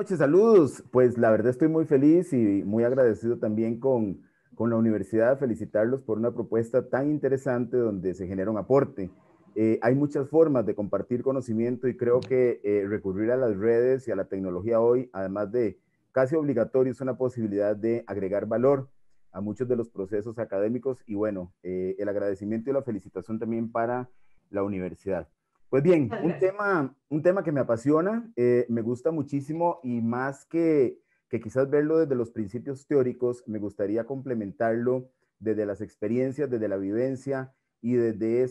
noches, saludos. Pues la verdad estoy muy feliz y muy agradecido también con, la universidad, felicitarlos por una propuesta tan interesante donde se genera un aporte. Eh, hay muchas formas de compartir conocimiento y creo que eh, recurrir a las redes y a la tecnología hoy, además de casi obligatorio, es una posibilidad de agregar valor a muchos de los procesos académicos y bueno, eh, el agradecimiento y la felicitación también para la universidad. Pues bien, un tema, un tema que me apasiona, eh, me gusta muchísimo y más que, quizás verlo desde los principios teóricos, me gustaría complementarlo desde las experiencias, desde la vivencia y desde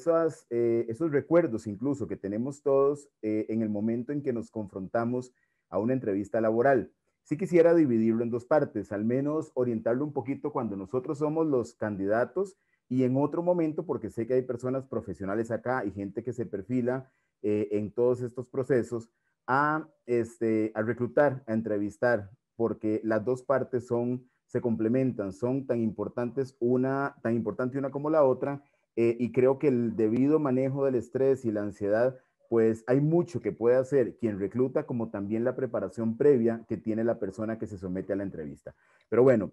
eh, esos recuerdos incluso que tenemos todos eh, en el momento en que nos confrontamos a una entrevista laboral. Sí quisiera dividirlo en dos partes, al menos orientarlo un poquito cuando nosotros somos los candidatos y en otro momento, porque sé que hay personas profesionales acá y gente que se perfila eh, en todos estos procesos, a, este, a reclutar, a entrevistar, porque las dos partes son, se complementan, son tan importantes una, tan importante una como la otra, eh, y creo que el debido manejo del estrés y la ansiedad, pues hay mucho que puede hacer quien recluta, como también la preparación previa que tiene la persona que se somete a la entrevista. Pero bueno,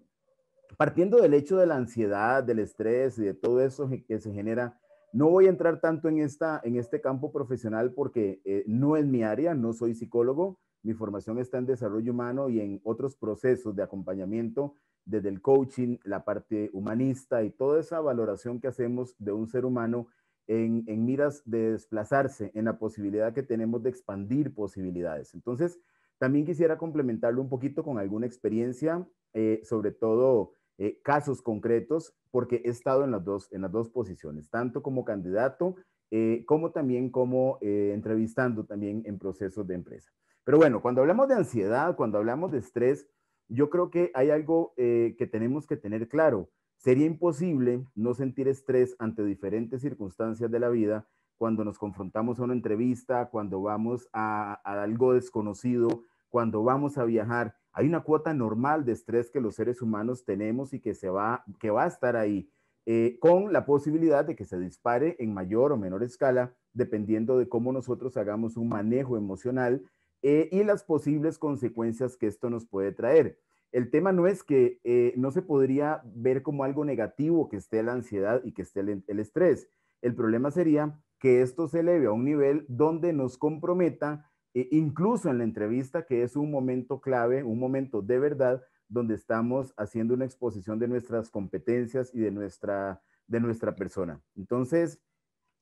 partiendo del hecho de la ansiedad, del estrés y de todo eso que se genera, no voy a entrar tanto en, este campo profesional porque eh, no es mi área, no soy psicólogo, mi formación está en desarrollo humano y en otros procesos de acompañamiento, desde el coaching, la parte humanista y toda esa valoración que hacemos de un ser humano en, miras de desplazarse, en la posibilidad que tenemos de expandir posibilidades. Entonces, también quisiera complementarlo un poquito con alguna experiencia, eh, sobre todo eh, casos concretos, porque he estado en las dos, en las dos posiciones, tanto como candidato eh, como también como eh, entrevistando también en procesos de empresa. Pero bueno, cuando hablamos de ansiedad, cuando hablamos de estrés, yo creo que hay algo que tenemos que tener claro. Sería imposible no sentir estrés ante diferentes circunstancias de la vida cuando nos confrontamos a una entrevista, cuando vamos a algo desconocido, cuando vamos a viajar. Hay una cuota normal de estrés que los seres humanos tenemos y que, se va, que va a estar ahí, eh, con la posibilidad de que se dispare en mayor o menor escala, dependiendo de cómo nosotros hagamos un manejo emocional eh, y las posibles consecuencias que esto nos puede traer. El tema no es que eh, no se podría ver como algo negativo que esté la ansiedad y que esté el, el estrés. El problema sería que esto se eleve a un nivel donde nos comprometa e incluso en la entrevista, que es un momento clave, un momento de verdad, donde estamos haciendo una exposición de nuestras competencias y de nuestra, de nuestra persona. Entonces,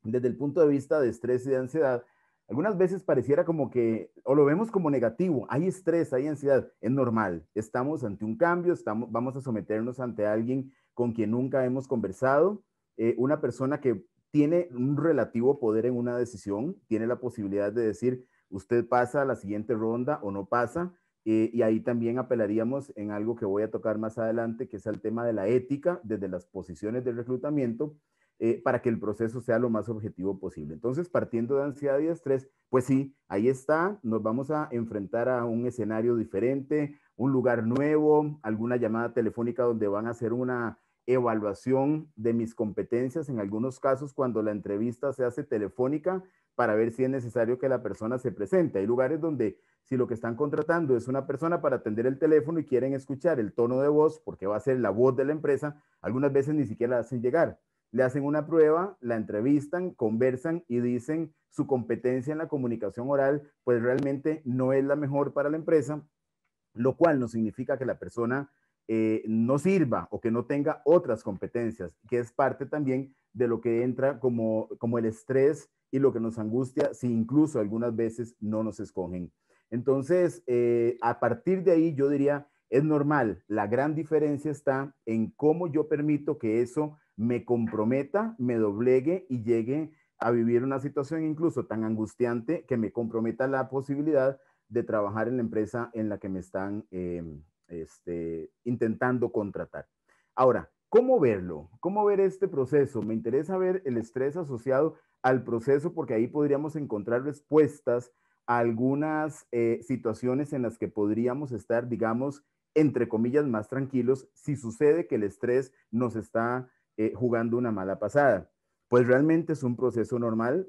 desde el punto de vista de estrés y de ansiedad, algunas veces pareciera como que, o lo vemos como negativo, hay estrés, hay ansiedad, es normal, estamos ante un cambio, estamos, vamos a someternos ante alguien con quien nunca hemos conversado, eh, una persona que tiene un relativo poder en una decisión, tiene la posibilidad de decir, usted pasa a la siguiente ronda o no pasa. Eh, y ahí también apelaríamos en algo que voy a tocar más adelante, que es el tema de la ética desde las posiciones de reclutamiento, eh, para que el proceso sea lo más objetivo posible. Entonces, partiendo de ansiedad y estrés, pues sí, ahí está, nos vamos a enfrentar a un escenario diferente, un lugar nuevo, alguna llamada telefónica donde van a hacer una evaluación de mis competencias, en algunos casos cuando la entrevista se hace telefónica, para ver si es necesario que la persona se presente. Hay lugares donde si lo que están contratando es una persona para atender el teléfono y quieren escuchar el tono de voz, porque va a ser la voz de la empresa, algunas veces ni siquiera la hacen llegar. Le hacen una prueba, la entrevistan, conversan y dicen su competencia en la comunicación oral, pues realmente no es la mejor para la empresa, lo cual no significa que la persona eh, no sirva o que no tenga otras competencias, que es parte también de lo que entra como, como el estrés y lo que nos angustia si incluso algunas veces no nos escogen. Entonces, eh, a partir de ahí yo diría, es normal, la gran diferencia está en cómo yo permito que eso me comprometa, me doblegue y llegue a vivir una situación incluso tan angustiante que me comprometa la posibilidad de trabajar en la empresa en la que me están em, este, intentando contratar. Ahora, ¿cómo verlo? ¿Cómo ver este proceso? Me interesa ver el estrés asociado al proceso porque ahí podríamos encontrar respuestas a algunas eh, situaciones en las que podríamos estar, digamos, entre comillas, más tranquilos si sucede que el estrés nos está eh, jugando una mala pasada. Pues realmente es un proceso normal.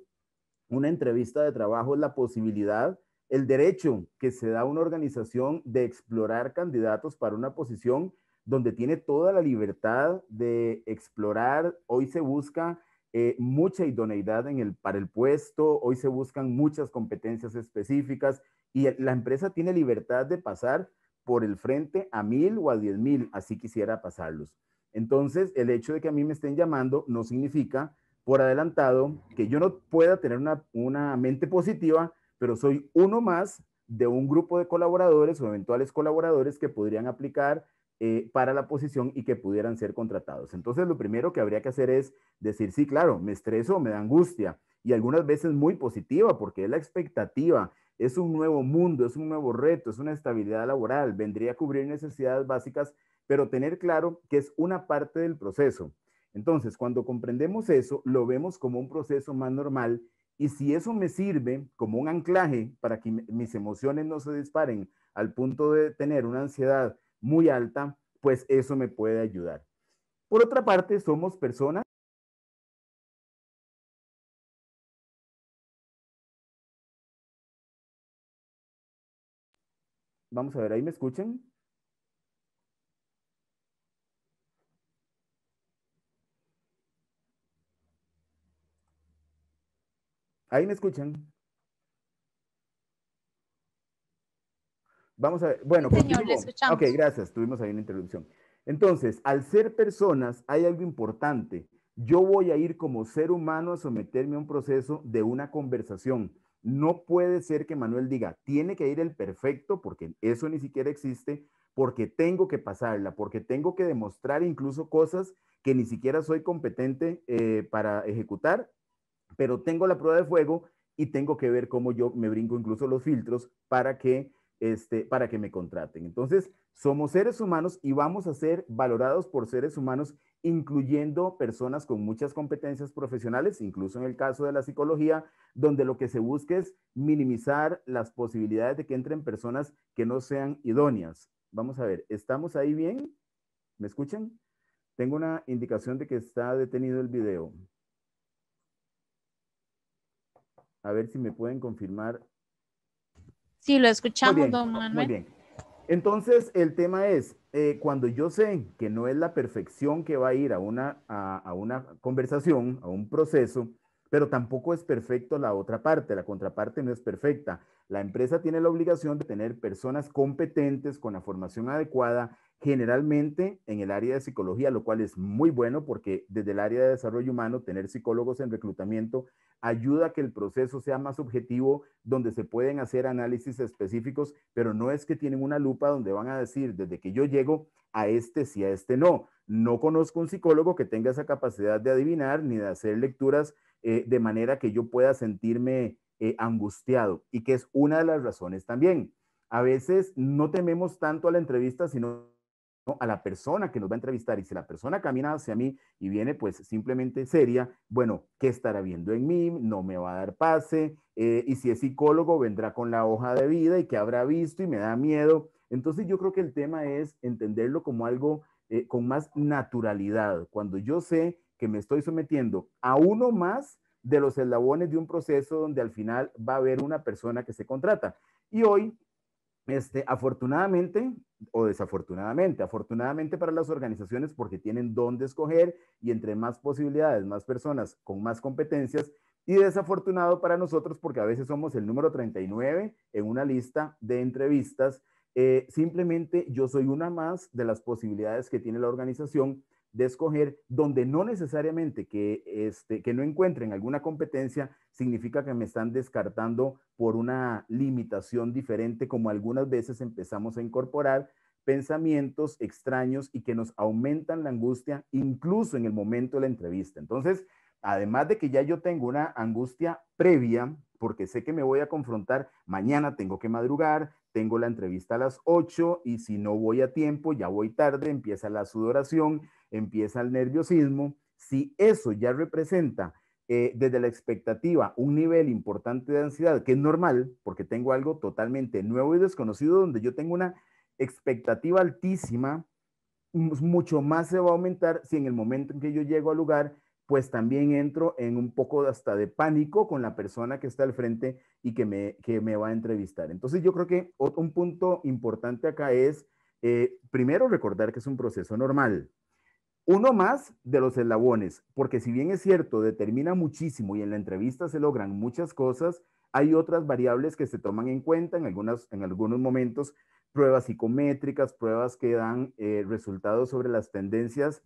Una entrevista de trabajo es la posibilidad el derecho que se da a una organización de explorar candidatos para una posición donde tiene toda la libertad de explorar. Hoy se busca eh, mucha idoneidad para el puesto, hoy se buscan muchas competencias específicas y la empresa tiene libertad de pasar por el frente a mil o a diez mil, así quisiera pasarlos. Entonces, el hecho de que a mí me estén llamando no significa por adelantado que yo no pueda tener una mente positiva pero soy uno más de un grupo de colaboradores o eventuales colaboradores que podrían aplicar eh, para la posición y que pudieran ser contratados. Entonces, lo primero que habría que hacer es decir, sí, claro, me estreso, me da angustia y algunas veces muy positiva porque es la expectativa, es un nuevo mundo, es un nuevo reto, es una estabilidad laboral, vendría a cubrir necesidades básicas, pero tener claro que es una parte del proceso. Entonces, cuando comprendemos eso, lo vemos como un proceso más normal y si eso me sirve como un anclaje para que mis emociones no se disparen al punto de tener una ansiedad muy alta, pues eso me puede ayudar. Por otra parte, somos personas Vamos a ver, ¿ahí me escuchan? Ahí me escuchan. Vamos a ver. Bueno, Ok, gracias. Tuvimos ahí una introducción. Entonces, al ser personas, hay algo importante. Yo voy a ir como ser humano a someterme a un proceso de una conversación. No puede ser que Manuel diga, tiene que ir el perfecto, porque eso ni siquiera existe, porque tengo que pasarla, porque tengo que demostrar incluso cosas que ni siquiera soy competente eh, para ejecutar pero tengo la prueba de fuego y tengo que ver cómo yo me brinco incluso los filtros para que, este, para que me contraten. Entonces, somos seres humanos y vamos a ser valorados por seres humanos, incluyendo personas con muchas competencias profesionales, incluso en el caso de la psicología, donde lo que se busca es minimizar las posibilidades de que entren personas que no sean idóneas. Vamos a ver, ¿estamos ahí bien? ¿Me escuchan? Tengo una indicación de que está detenido el video. A ver si me pueden confirmar. Sí, lo escuchamos, don Manuel. Muy bien. Entonces, el tema es, eh, cuando yo sé que no es la perfección que va a ir a una, a, a una conversación, a un proceso, pero tampoco es perfecto la otra parte, la contraparte no es perfecta. La empresa tiene la obligación de tener personas competentes con la formación adecuada generalmente en el área de psicología, lo cual es muy bueno porque desde el área de desarrollo humano, tener psicólogos en reclutamiento ayuda a que el proceso sea más objetivo, donde se pueden hacer análisis específicos, pero no es que tienen una lupa donde van a decir, desde que yo llego a este sí, a este no. No conozco un psicólogo que tenga esa capacidad de adivinar ni de hacer lecturas eh, de manera que yo pueda sentirme eh, angustiado y que es una de las razones también. A veces no tememos tanto a la entrevista, sino a la persona que nos va a entrevistar y si la persona camina hacia mí y viene pues simplemente seria, bueno, ¿qué estará viendo en mí? No me va a dar pase eh, y si es psicólogo vendrá con la hoja de vida y qué habrá visto y me da miedo. Entonces yo creo que el tema es entenderlo como algo eh, con más naturalidad, cuando yo sé que me estoy sometiendo a uno más de los eslabones de un proceso donde al final va a haber una persona que se contrata. Y hoy, este, afortunadamente, o desafortunadamente, afortunadamente para las organizaciones porque tienen dónde escoger y entre más posibilidades, más personas con más competencias y desafortunado para nosotros porque a veces somos el número 39 en una lista de entrevistas. Eh, simplemente yo soy una más de las posibilidades que tiene la organización de escoger donde no necesariamente que, este, que no encuentren alguna competencia significa que me están descartando por una limitación diferente, como algunas veces empezamos a incorporar pensamientos extraños y que nos aumentan la angustia incluso en el momento de la entrevista. Entonces, además de que ya yo tengo una angustia previa, porque sé que me voy a confrontar, mañana tengo que madrugar, tengo la entrevista a las 8 y si no voy a tiempo, ya voy tarde, empieza la sudoración, empieza el nerviosismo. Si eso ya representa eh, desde la expectativa un nivel importante de ansiedad, que es normal, porque tengo algo totalmente nuevo y desconocido, donde yo tengo una expectativa altísima, mucho más se va a aumentar si en el momento en que yo llego al lugar pues también entro en un poco hasta de pánico con la persona que está al frente y que me, va a entrevistar. Entonces yo creo que un punto importante acá es, eh, primero, recordar que es un proceso normal. Uno más de los eslabones, porque si bien es cierto, determina muchísimo y en la entrevista se logran muchas cosas, hay otras variables que se toman en cuenta en, algunas, en algunos momentos, pruebas psicométricas, pruebas que dan eh, resultados sobre las tendencias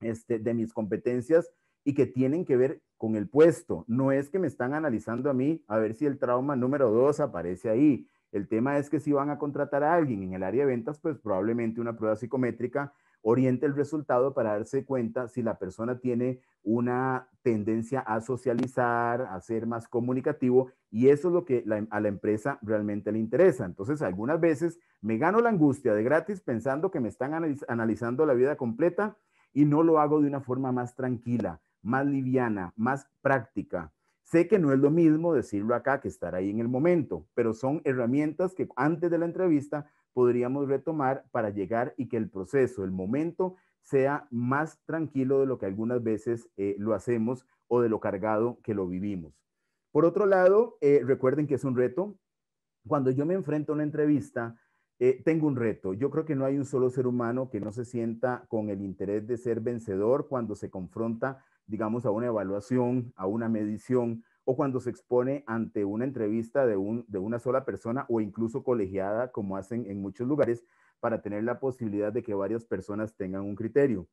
este, de mis competencias y que tienen que ver con el puesto. No es que me están analizando a mí a ver si el trauma número dos aparece ahí. El tema es que si van a contratar a alguien en el área de ventas, pues probablemente una prueba psicométrica oriente el resultado para darse cuenta si la persona tiene una tendencia a socializar, a ser más comunicativo, y eso es lo que em, a la empresa realmente le interesa. Entonces, algunas veces me gano la angustia de gratis pensando que me están analizando la vida completa y no lo hago de una forma más tranquila, más liviana, más práctica. Sé que no es lo mismo decirlo acá que estar ahí en el momento, pero son herramientas que antes de la entrevista podríamos retomar para llegar y que el proceso, el momento, sea más tranquilo de lo que algunas veces eh, lo hacemos o de lo cargado que lo vivimos. Por otro lado, eh, recuerden que es un reto. Cuando yo me enfrento a una entrevista, eh, tengo un reto. Yo creo que no hay un solo ser humano que no se sienta con el interés de ser vencedor cuando se confronta digamos, a una evaluación, a una medición, o cuando se expone ante una entrevista de, una sola persona o incluso colegiada, como hacen en muchos lugares, para tener la posibilidad de que varias personas tengan un criterio.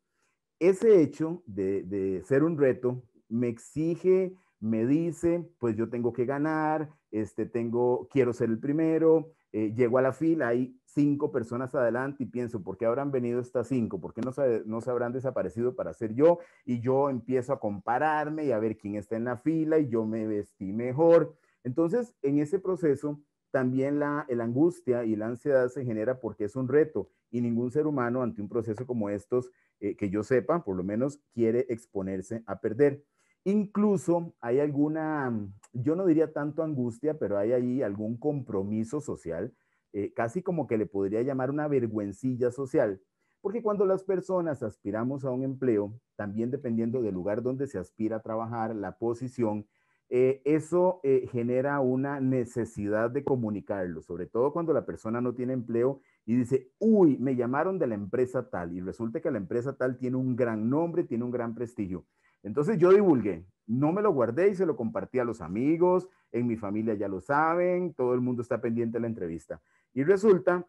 Ese hecho de, de ser un reto me exige, me dice, pues yo tengo que ganar, este, tengo, quiero ser el primero, eh, llego a la fila, hay cinco personas adelante y pienso, ¿por qué habrán venido estas cinco? ¿Por qué no se, no habrán desaparecido para ser yo? Y yo empiezo a compararme y a ver quién está en la fila y yo me vestí mejor. Entonces, en ese proceso, también la, angustia y la ansiedad se genera porque es un reto y ningún ser humano ante un proceso como estos, eh, que yo sepa, por lo menos, quiere exponerse a perder. Incluso hay alguna, mm, yo no diría tanto angustia, pero hay ahí algún compromiso social, eh, casi como que le podría llamar una vergüencilla social, porque cuando las personas aspiramos a un empleo, también dependiendo del lugar donde se aspira a trabajar, la posición, eh, eso eh, genera una necesidad de comunicarlo, sobre todo cuando la persona no tiene empleo y dice, uy, me llamaron de la empresa tal y resulta que la empresa tal tiene un gran nombre, tiene un gran prestigio. Entonces yo divulgué, no me lo guardé y se lo compartí a los amigos, en mi familia ya lo saben, todo el mundo está pendiente de la entrevista. Y resulta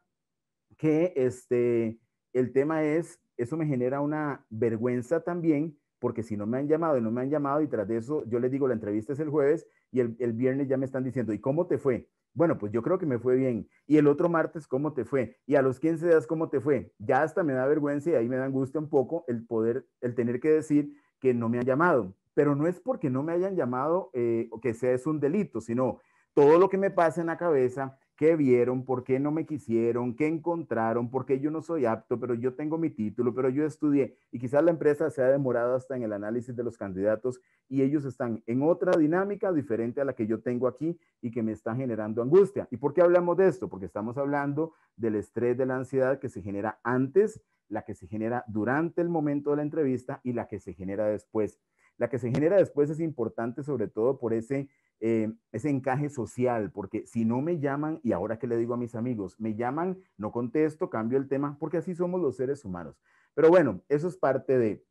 que este, el tema es, eso me genera una vergüenza también, porque si no me han llamado y no me han llamado y tras de eso yo les digo, la entrevista es el jueves y el, el viernes ya me están diciendo, ¿y cómo te fue? Bueno, pues yo creo que me fue bien. Y el otro martes, ¿cómo te fue? Y a los 15 días, ¿cómo te fue? Ya hasta me da vergüenza y ahí me da angustia un poco el poder, el tener que decir, que no me han llamado, pero no es porque no me hayan llamado eh, o que sea es un delito, sino todo lo que me pasa en la cabeza, qué vieron, por qué no me quisieron, qué encontraron, por qué yo no soy apto, pero yo tengo mi título, pero yo estudié y quizás la empresa se ha demorado hasta en el análisis de los candidatos y ellos están en otra dinámica diferente a la que yo tengo aquí y que me está generando angustia. ¿Y por qué hablamos de esto? Porque estamos hablando del estrés, de la ansiedad que se genera antes la que se genera durante el momento de la entrevista y la que se genera después. La que se genera después es importante sobre todo por ese, eh, ese encaje social, porque si no me llaman, y ahora que le digo a mis amigos, me llaman, no contesto, cambio el tema, porque así somos los seres humanos. Pero bueno, eso es parte de...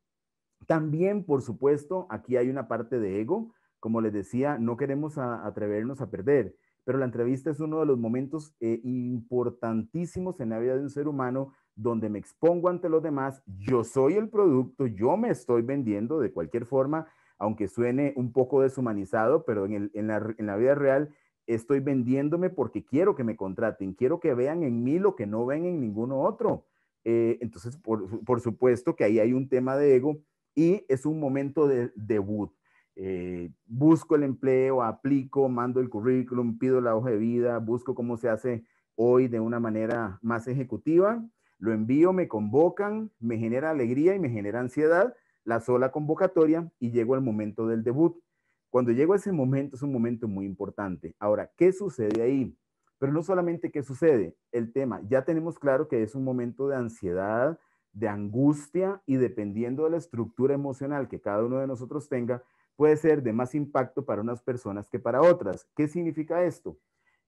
También, por supuesto, aquí hay una parte de ego. Como les decía, no queremos atrevernos a perder pero la entrevista es uno de los momentos eh, importantísimos en la vida de un ser humano donde me expongo ante los demás, yo soy el producto, yo me estoy vendiendo de cualquier forma, aunque suene un poco deshumanizado, pero en, la, vida real estoy vendiéndome porque quiero que me contraten, quiero que vean en mí lo que no ven en ninguno otro. Eh, entonces, por, supuesto que ahí hay un tema de ego y es un momento de debut. Eh, busco el empleo, aplico, mando el currículum, pido la hoja de vida, busco cómo se hace hoy de una manera más ejecutiva lo envío, me convocan, me genera alegría y me genera ansiedad la sola convocatoria y llego al momento del debut. Cuando llego a ese momento es un momento muy importante. Ahora, ¿qué sucede ahí? Pero no solamente qué sucede, el tema, ya tenemos claro que es un momento de ansiedad, de angustia y dependiendo de la estructura emocional que cada uno de nosotros tenga, puede ser de más impacto para unas personas que para otras. ¿Qué significa esto?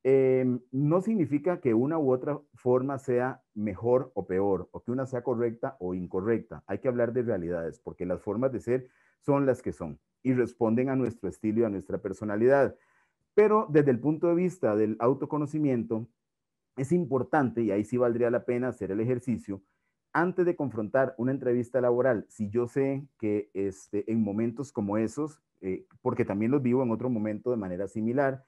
Em, no significa que una u otra forma sea mejor o peor, o que una sea correcta o incorrecta. Hay que hablar de realidades, porque las formas de ser son las que son y responden a nuestro estilo y a nuestra personalidad. Pero desde el punto de vista del autoconocimiento, es importante, y ahí sí valdría la pena hacer el ejercicio, antes de confrontar una entrevista laboral, si yo sé que este, en momentos como esos, eh, porque también los vivo en otro momento de manera similar,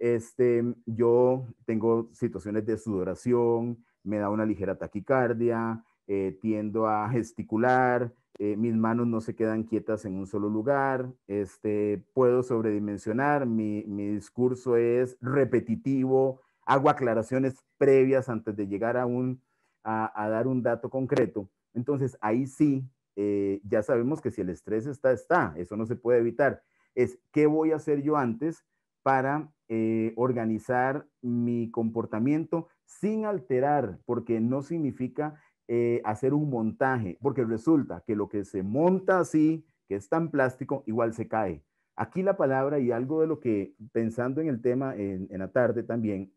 este, yo tengo situaciones de sudoración, me da una ligera taquicardia, eh, tiendo a gesticular, eh, mis manos no se quedan quietas en un solo lugar, este, puedo sobredimensionar, mi, discurso es repetitivo, hago aclaraciones previas antes de llegar a, un, dar un dato concreto. Entonces, ahí sí, eh, ya sabemos que si el estrés está, está, eso no se puede evitar. Es, ¿qué voy a hacer yo antes para eh, organizar mi comportamiento sin alterar, porque no significa eh, hacer un montaje, porque resulta que lo que se monta así, que es tan plástico, igual se cae. Aquí la palabra y algo de lo que, pensando en el tema en, la tarde también,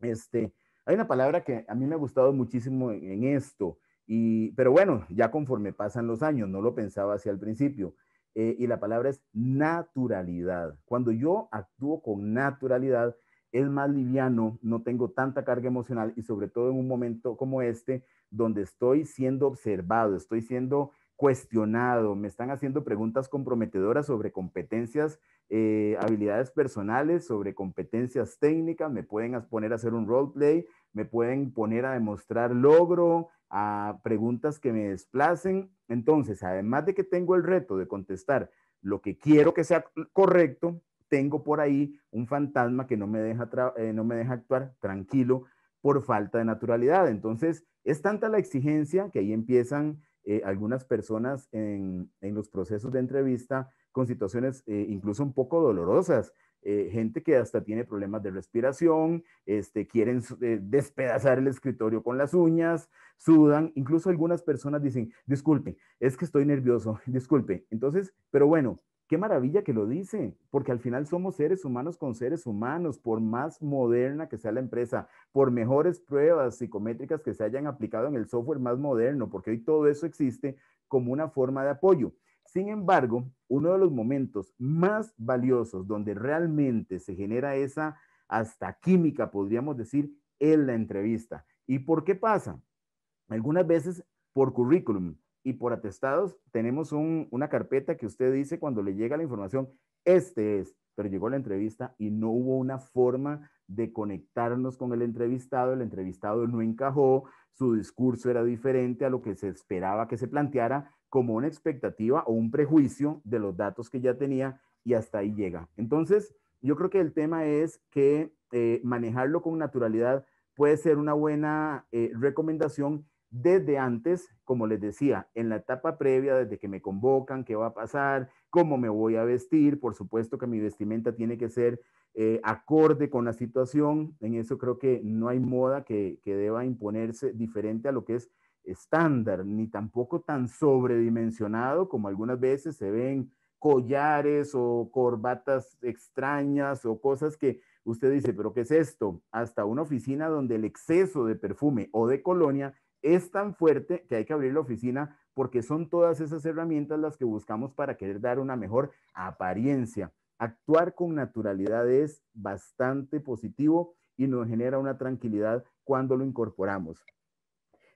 este, hay una palabra que a mí me ha gustado muchísimo en, esto, y, pero bueno, ya conforme pasan los años, no lo pensaba así al principio, eh, y la palabra es naturalidad. Cuando yo actúo con naturalidad, es más liviano, no tengo tanta carga emocional y sobre todo en un momento como este, donde estoy siendo observado, estoy siendo cuestionado, me están haciendo preguntas comprometedoras sobre competencias, eh, habilidades personales, sobre competencias técnicas, me pueden poner a hacer un roleplay, me pueden poner a demostrar logro, a preguntas que me desplacen. Entonces, además de que tengo el reto de contestar lo que quiero que sea correcto, tengo por ahí un fantasma que no me deja, eh, actuar tranquilo por falta de naturalidad. Entonces, es tanta la exigencia que ahí empiezan eh, algunas personas en, los procesos de entrevista con situaciones eh, incluso un poco dolorosas, eh, gente que hasta tiene problemas de respiración, este, quieren eh, despedazar el escritorio con las uñas, sudan, incluso algunas personas dicen, disculpe, es que estoy nervioso, disculpe. Entonces, pero bueno, qué maravilla que lo dice, porque al final somos seres humanos con seres humanos, por más moderna que sea la empresa, por mejores pruebas psicométricas que se hayan aplicado en el software más moderno, porque hoy todo eso existe como una forma de apoyo. Sin embargo, uno de los momentos más valiosos donde realmente se genera esa hasta química, podríamos decir, es la entrevista. ¿Y por qué pasa? Algunas veces por currículum y por atestados tenemos una carpeta que usted dice cuando le llega la información, este es, pero llegó la entrevista y no hubo una forma de conectarnos con el entrevistado, el entrevistado no encajó, su discurso era diferente a lo que se esperaba que se planteara como una expectativa o un prejuicio de los datos que ya tenía y hasta ahí llega. Entonces, yo creo que el tema es que eh, manejarlo con naturalidad puede ser una buena eh, recomendación desde antes, como les decía, en la etapa previa, desde que me convocan, qué va a pasar, cómo me voy a vestir, por supuesto que mi vestimenta tiene que ser eh, acorde con la situación, en eso creo que no hay moda que deba imponerse diferente a lo que es estándar, ni tampoco tan sobredimensionado como algunas veces se ven collares o corbatas extrañas o cosas que usted dice, pero ¿qué es esto? Hasta una oficina donde el exceso de perfume o de colonia es tan fuerte que hay que abrir la oficina porque son todas esas herramientas las que buscamos para querer dar una mejor apariencia. Actuar con naturalidad es bastante positivo y nos genera una tranquilidad cuando lo incorporamos.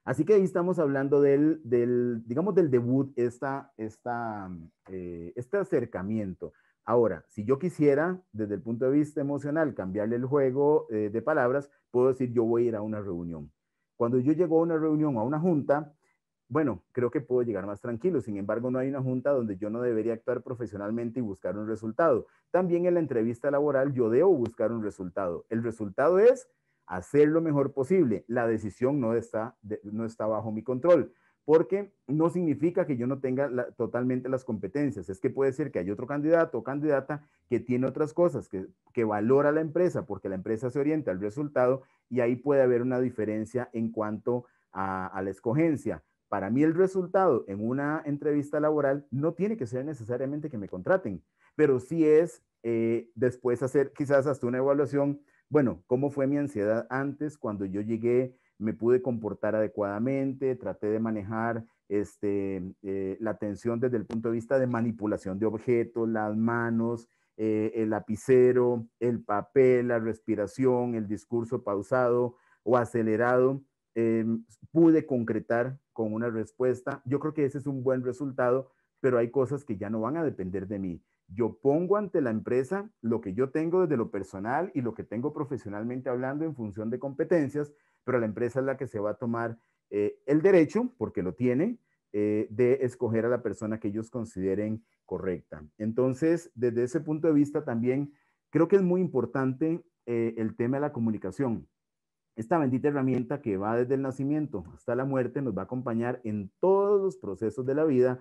Así que ahí estamos hablando del, digamos, del debut, mm, eh, este acercamiento. Ahora, si yo quisiera, desde el punto de vista emocional, cambiarle el juego eh, de palabras, puedo decir, yo voy a ir a una reunión. Cuando yo llego a una reunión o a una junta, bueno, creo que puedo llegar más tranquilo. Sin embargo, no hay una junta donde yo no debería actuar profesionalmente y buscar un resultado. También en la entrevista laboral yo debo buscar un resultado. El resultado es hacer lo mejor posible. La decisión no está, bajo mi control, porque no significa que yo no tenga totalmente las competencias. Es que puede ser que hay otro candidato o candidata que tiene otras cosas, que, que valora la empresa, porque la empresa se orienta al resultado y ahí puede haber una diferencia en cuanto a, la escogencia. Para mí el resultado en una entrevista laboral no tiene que ser necesariamente que me contraten, pero sí es eh, después hacer quizás hasta una evaluación bueno, cómo fue mi ansiedad antes cuando yo llegué, me pude comportar adecuadamente, traté de manejar este, eh, la atención desde el punto de vista de manipulación de objetos, las manos, eh, el lapicero, el papel, la respiración, el discurso pausado o acelerado. Em, pude concretar con una respuesta. Yo creo que ese es un buen resultado, pero hay cosas que ya no van a depender de mí. Yo pongo ante la empresa lo que yo tengo desde lo personal y lo que tengo profesionalmente hablando en función de competencias, pero la empresa es la que se va a tomar eh, el derecho, porque lo tiene, eh, de escoger a la persona que ellos consideren correcta. Entonces, desde ese punto de vista también creo que es muy importante eh, el tema de la comunicación. Esta bendita herramienta que va desde el nacimiento hasta la muerte nos va a acompañar en todos los procesos de la vida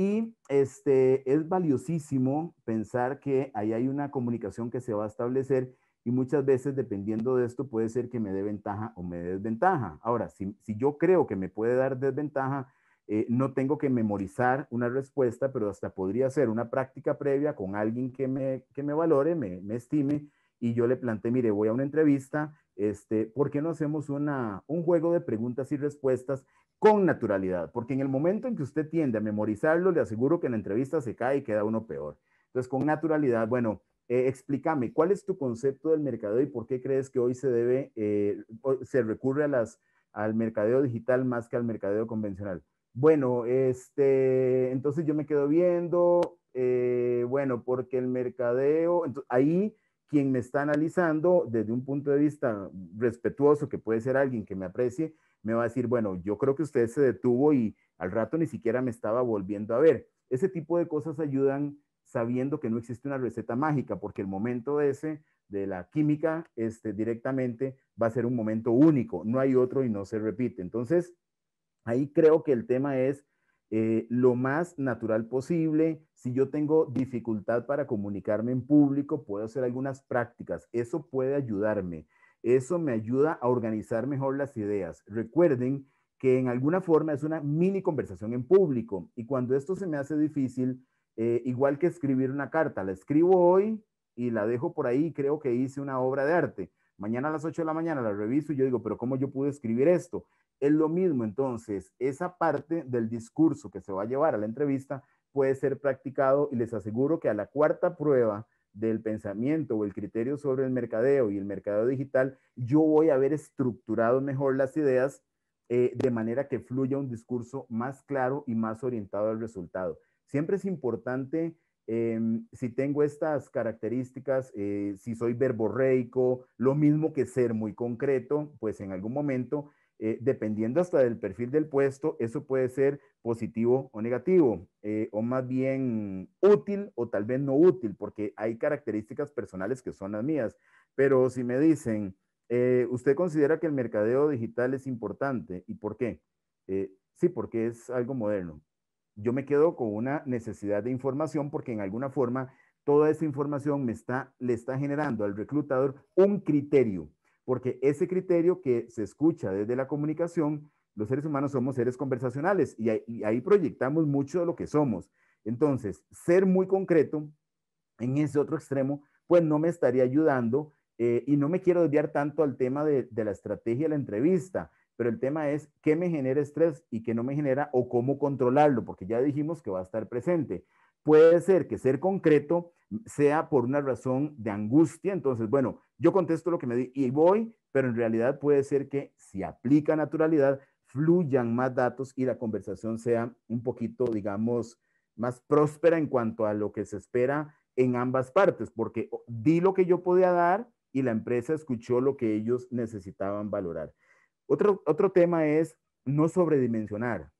y este, es valiosísimo pensar que ahí hay una comunicación que se va a establecer y muchas veces dependiendo de esto puede ser que me dé ventaja o me dé desventaja. Ahora, si, si yo creo que me puede dar desventaja, eh, no tengo que memorizar una respuesta, pero hasta podría hacer una práctica previa con alguien que me, que me valore, me, estime, y yo le planteé, mire, voy a una entrevista, este, ¿por qué no hacemos un juego de preguntas y respuestas con naturalidad, porque en el momento en que usted tiende a memorizarlo, le aseguro que en la entrevista se cae y queda uno peor. Entonces, con naturalidad, bueno, eh, explícame, ¿cuál es tu concepto del mercadeo y por qué crees que hoy se debe, eh, se recurre a al mercadeo digital más que al mercadeo convencional? Bueno, este, entonces yo me quedo viendo, eh, bueno, porque el mercadeo, ahí quien me está analizando desde un punto de vista respetuoso, que puede ser alguien que me aprecie, me va a decir, bueno, yo creo que usted se detuvo y al rato ni siquiera me estaba volviendo a ver. Ese tipo de cosas ayudan sabiendo que no existe una receta mágica, porque el momento ese de la química este, directamente va a ser un momento único, no hay otro y no se repite. Entonces, ahí creo que el tema es eh, lo más natural posible. Si yo tengo dificultad para comunicarme en público, puedo hacer algunas prácticas. Eso puede ayudarme. Eso me ayuda a organizar mejor las ideas. Recuerden que en alguna forma es una mini conversación en público y cuando esto se me hace difícil, eh, igual que escribir una carta, la escribo hoy y la dejo por ahí, creo que hice una obra de arte. Mañana a las 8 de la mañana la reviso y yo digo, pero ¿cómo yo pude escribir esto? Es lo mismo, entonces, esa parte del discurso que se va a llevar a la entrevista puede ser practicado y les aseguro que a la cuarta prueba del pensamiento o el criterio sobre el mercadeo y el mercado digital, yo voy a haber estructurado mejor las ideas eh, de manera que fluya un discurso más claro y más orientado al resultado. Siempre es importante, em, si tengo estas características, eh, si soy verborreico, lo mismo que ser muy concreto, pues en algún momento eh, dependiendo hasta del perfil del puesto, eso puede ser positivo o negativo, eh, o más bien útil o tal vez no útil, porque hay características personales que son las mías. Pero si me dicen, eh, ¿usted considera que el mercadeo digital es importante? ¿Y por qué? sí, porque es algo moderno. Yo me quedo con una necesidad de información porque en alguna forma toda esa información le está generando al reclutador un criterio porque ese criterio que se escucha desde la comunicación, los seres humanos somos seres conversacionales y ahí, proyectamos mucho de lo que somos. Entonces, ser muy concreto en ese otro extremo, pues no me estaría ayudando eh, y no me quiero desviar tanto al tema de, de la estrategia de la entrevista, pero el tema es qué me genera estrés y qué no me genera o cómo controlarlo, porque ya dijimos que va a estar presente. Puede ser que ser concreto sea por una razón de angustia, entonces, bueno, yo contesto lo que me di y voy, pero en realidad puede ser que si aplica naturalidad, fluyan más datos y la conversación sea un poquito, digamos, más próspera en cuanto a lo que se espera en ambas partes, porque di lo que yo podía dar y la empresa escuchó lo que ellos necesitaban valorar. Otro, otro tema es no sobredimensionar.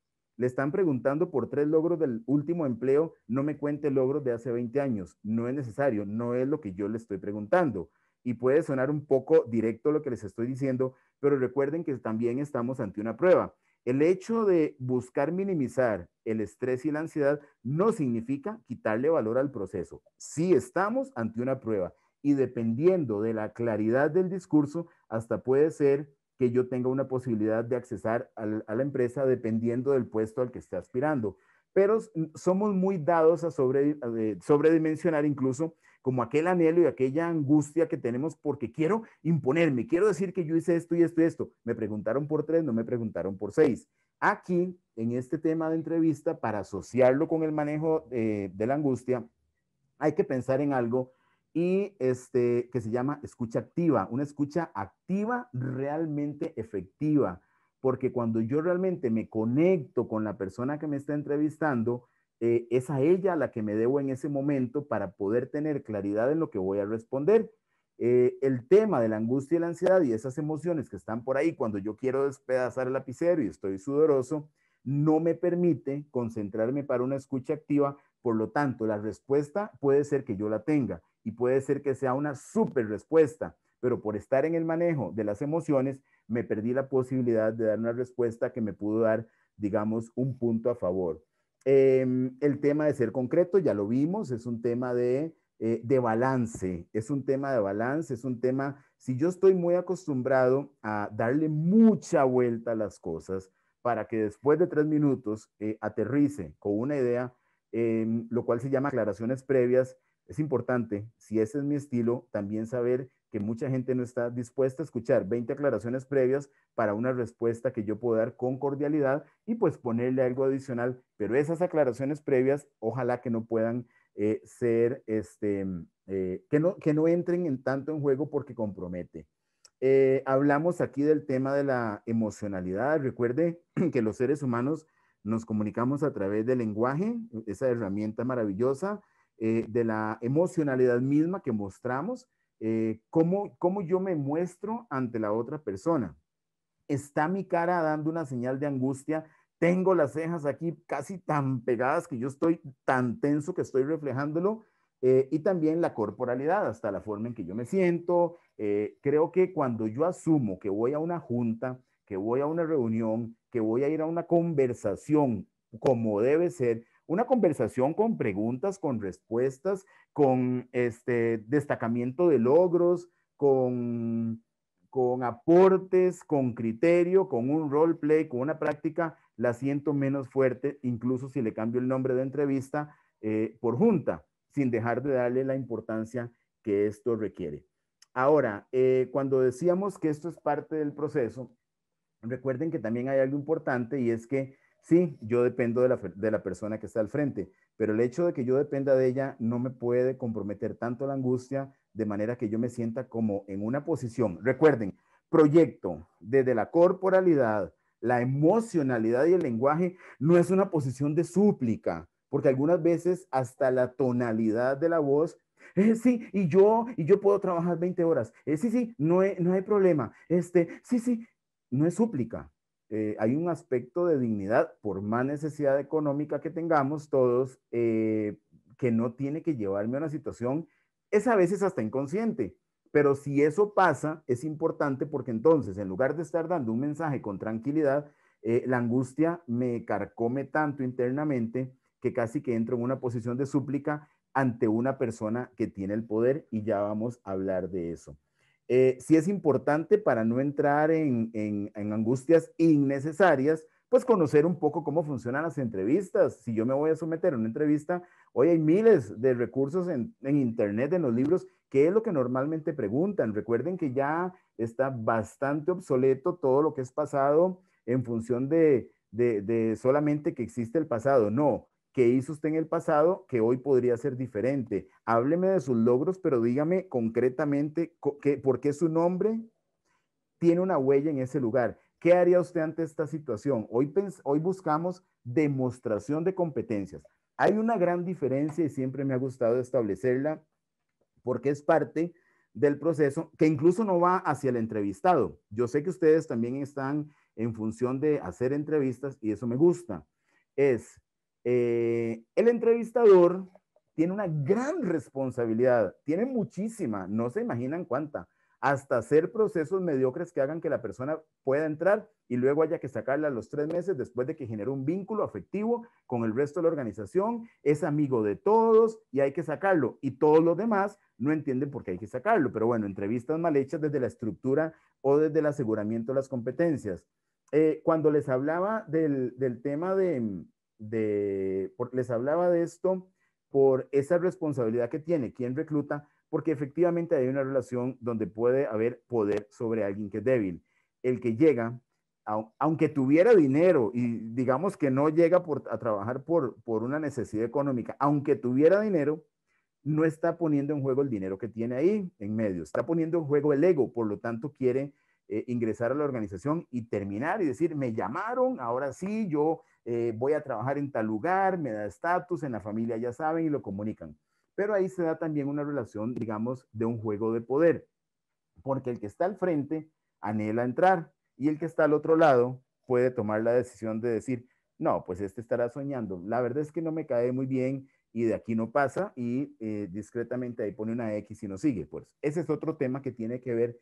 Le están preguntando por tres logros del último empleo, no me cuente logros de hace 20 años. No es necesario, no es lo que yo le estoy preguntando. Y puede sonar un poco directo lo que les estoy diciendo, pero recuerden que también estamos ante una prueba. El hecho de buscar minimizar el estrés y la ansiedad no significa quitarle valor al proceso. Sí estamos ante una prueba y dependiendo de la claridad del discurso, hasta puede ser que yo tenga una posibilidad de accesar a la empresa dependiendo del puesto al que esté aspirando. Pero somos muy dados a, sobre, sobredimensionar incluso como aquel anhelo y aquella angustia que tenemos porque quiero imponerme, quiero decir que yo hice esto y esto y esto. Me preguntaron por tres, no me preguntaron por seis. Aquí, en este tema de entrevista, para asociarlo con el manejo eh, de la angustia, hay que pensar en algo y este, que se llama escucha activa, una escucha activa realmente efectiva, porque cuando yo realmente me conecto con la persona que me está entrevistando, eh, es a ella la que me debo en ese momento para poder tener claridad en lo que voy a responder. Eh, el tema de la angustia y la ansiedad y esas emociones que están por ahí cuando yo quiero despedazar el lapicero y estoy sudoroso, no me permite concentrarme para una escucha activa, por lo tanto, la respuesta puede ser que yo la tenga, y puede ser que sea una super respuesta, pero por estar en el manejo de las emociones, me perdí la posibilidad de dar una respuesta que me pudo dar, digamos, un punto a favor. Em, el tema de ser concreto, ya lo vimos, es un tema eh, de, balance, es un tema de balance, es un tema, si yo estoy muy acostumbrado a darle mucha vuelta a las cosas para que después de tres minutos eh, aterrice con una idea, em, lo cual se llama aclaraciones previas, es importante, si ese es mi estilo, también saber que mucha gente no está dispuesta a escuchar 20 aclaraciones previas para una respuesta que yo puedo dar con cordialidad y pues ponerle algo adicional, pero esas aclaraciones previas ojalá que no puedan eh, ser, este, mm, eh, que, no, que no entren en tanto en juego porque compromete. Eh, hablamos aquí del tema de la emocionalidad. Recuerde que los seres humanos nos comunicamos a través del lenguaje, esa herramienta maravillosa, eh, de la emocionalidad misma que mostramos, eh, cómo, yo me muestro ante la otra persona. Está mi cara dando una señal de angustia, tengo las cejas aquí casi tan pegadas que yo estoy tan tenso que estoy reflejándolo. Eh, y también la corporalidad, hasta la forma en que yo me siento. creo que cuando yo asumo que voy a una junta, que voy a una reunión, que voy a ir a una conversación como debe ser, una conversación con preguntas, con respuestas, con este destacamiento de logros, con, aportes, con criterio, con un role play, con una práctica, la siento menos fuerte, incluso si le cambio el nombre de entrevista eh, por junta, sin dejar de darle la importancia que esto requiere. Ahora, eh, cuando decíamos que esto es parte del proceso, recuerden que también hay algo importante y es que Sí, yo dependo de la, persona que está al frente, pero el hecho de que yo dependa de ella no me puede comprometer tanto la angustia de manera que yo me sienta como en una posición. Recuerden, proyecto desde la corporalidad, la emocionalidad y el lenguaje no es una posición de súplica, porque algunas veces hasta la tonalidad de la voz eh, sí, y yo, y yo puedo trabajar 20 horas. Eh, sí, sí, no, no hay problema. Este, sí, sí, no es súplica. Eh, hay un aspecto de dignidad, por más necesidad económica que tengamos todos, eh, que no tiene que llevarme a una situación, es a veces hasta inconsciente. Pero si eso pasa, es importante porque entonces, en lugar de estar dando un mensaje con tranquilidad, eh, la angustia me carcome tanto internamente que casi que entro en una posición de súplica ante una persona que tiene el poder y ya vamos a hablar de eso. Eh, si es importante para no entrar en, angustias innecesarias, pues conocer un poco cómo funcionan las entrevistas. Si yo me voy a someter a una entrevista, hoy hay miles de recursos en, Internet, en los libros, ¿qué es lo que normalmente preguntan. Recuerden que ya está bastante obsoleto todo lo que es pasado en función de solamente que existe el pasado. No, que hizo usted en el pasado que hoy podría ser diferente. Hábleme de sus logros, pero dígame concretamente que, por qué su nombre tiene una huella en ese lugar. ¿Qué haría usted ante esta situación? Hoy, hoy buscamos demostración de competencias. Hay una gran diferencia y siempre me ha gustado establecerla porque es parte del proceso que incluso no va hacia el entrevistado. Yo sé que ustedes también están en función de hacer entrevistas y eso me gusta. Es eh, el entrevistador tiene una gran responsabilidad, tiene muchísima, no se imaginan cuánta, hasta hacer procesos mediocres que hagan que la persona pueda entrar y luego haya que sacarla a los tres meses después de que generó un vínculo afectivo con el resto de la organización, es amigo de todos y hay que sacarlo. Y todos los demás no entienden por qué hay que sacarlo. Pero bueno, entrevistas mal hechas desde la estructura o desde el aseguramiento de las competencias. Eh, cuando les hablaba del tema de, de, les hablaba de esto por esa responsabilidad que tiene quien recluta, porque efectivamente hay una relación donde puede haber poder sobre alguien que es débil. El que llega, aunque tuviera dinero y digamos que no llega a trabajar por, una necesidad económica, aunque tuviera dinero, no está poniendo en juego el dinero que tiene ahí en medio, está poniendo en juego el ego, por lo tanto quiere eh, ingresar a la organización y terminar y decir, me llamaron, ahora sí, yo eh, voy a trabajar en tal lugar, me da estatus, en la familia ya saben y lo comunican. Pero ahí se da también una relación, digamos, de un juego de poder, porque el que está al frente anhela entrar y el que está al otro lado puede tomar la decisión de decir, no, pues este estará soñando. La verdad es que no me cae muy bien y de aquí no pasa y eh, discretamente ahí pone una X y no sigue. Pues ese es otro tema que tiene que ver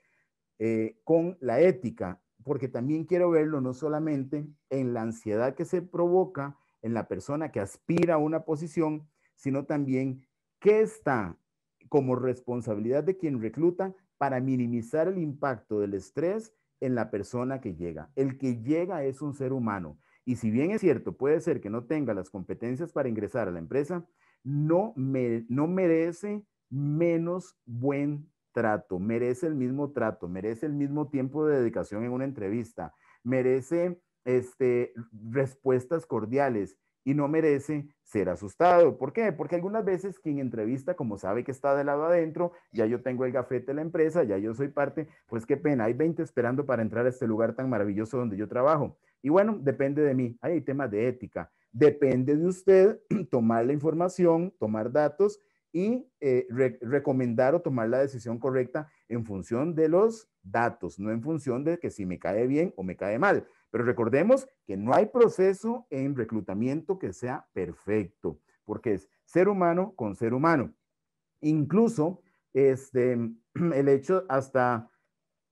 eh, con la ética porque también quiero verlo no solamente en la ansiedad que se provoca en la persona que aspira a una posición, sino también qué está como responsabilidad de quien recluta para minimizar el impacto del estrés en la persona que llega. El que llega es un ser humano y si bien es cierto, puede ser que no tenga las competencias para ingresar a la empresa, no, no merece menos buen trato, merece el mismo trato, merece el mismo tiempo de dedicación en una entrevista, merece este, respuestas cordiales y no merece ser asustado. ¿Por qué? Porque algunas veces quien entrevista, como sabe que está de lado adentro, ya yo tengo el gafete de la empresa, ya yo soy parte, pues qué pena, hay 20 esperando para entrar a este lugar tan maravilloso donde yo trabajo. Y bueno, depende de mí, hay temas de ética, depende de usted tomar la información, tomar datos y eh, recomendar o tomar la decisión correcta en función de los datos, no en función de que si me cae bien o me cae mal. Pero recordemos que no hay proceso en reclutamiento que sea perfecto, porque es ser humano con ser humano. Incluso este, el hecho hasta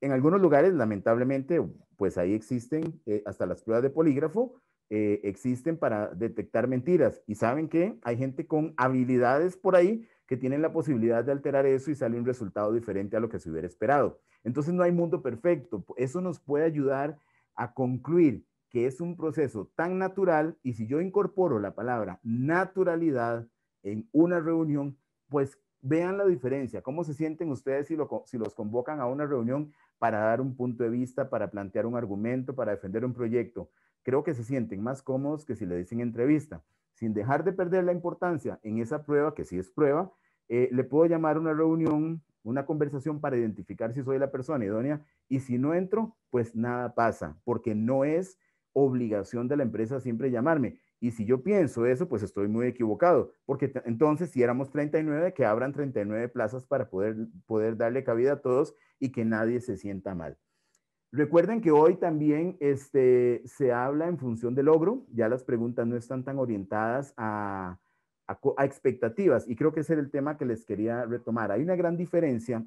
en algunos lugares, lamentablemente, pues ahí existen eh, hasta las pruebas de polígrafo, eh, existen para detectar mentiras. Y saben que hay gente con habilidades por ahí que tienen la posibilidad de alterar eso y sale un resultado diferente a lo que se hubiera esperado. Entonces no hay mundo perfecto. Eso nos puede ayudar a concluir que es un proceso tan natural y si yo incorporo la palabra naturalidad en una reunión, pues vean la diferencia, cómo se sienten ustedes si los convocan a una reunión para dar un punto de vista, para plantear un argumento, para defender un proyecto creo que se sienten más cómodos que si le dicen entrevista. Sin dejar de perder la importancia en esa prueba, que sí es prueba, eh, le puedo llamar a una reunión, una conversación para identificar si soy la persona idónea y si no entro, pues nada pasa, porque no es obligación de la empresa siempre llamarme. Y si yo pienso eso, pues estoy muy equivocado, porque entonces si éramos 39, que abran 39 plazas para poder, poder darle cabida a todos y que nadie se sienta mal. Recuerden que hoy también este, se habla en función del logro, ya las preguntas no están tan orientadas a, expectativas y creo que ese era el tema que les quería retomar. Hay una gran diferencia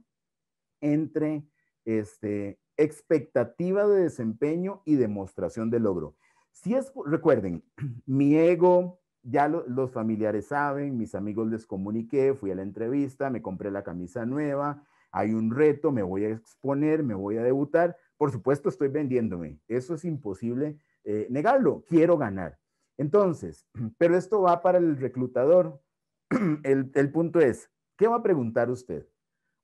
entre este, expectativa de desempeño y demostración de logro. Si es, recuerden, mi ego, ya los familiares saben, mis amigos les comuniqué, fui a la entrevista, me compré la camisa nueva, hay un reto, me voy a exponer, me voy a debutar por supuesto estoy vendiéndome, eso es imposible eh, negarlo, quiero ganar. Entonces, pero esto va para el reclutador. El, punto es, ¿qué va a preguntar usted?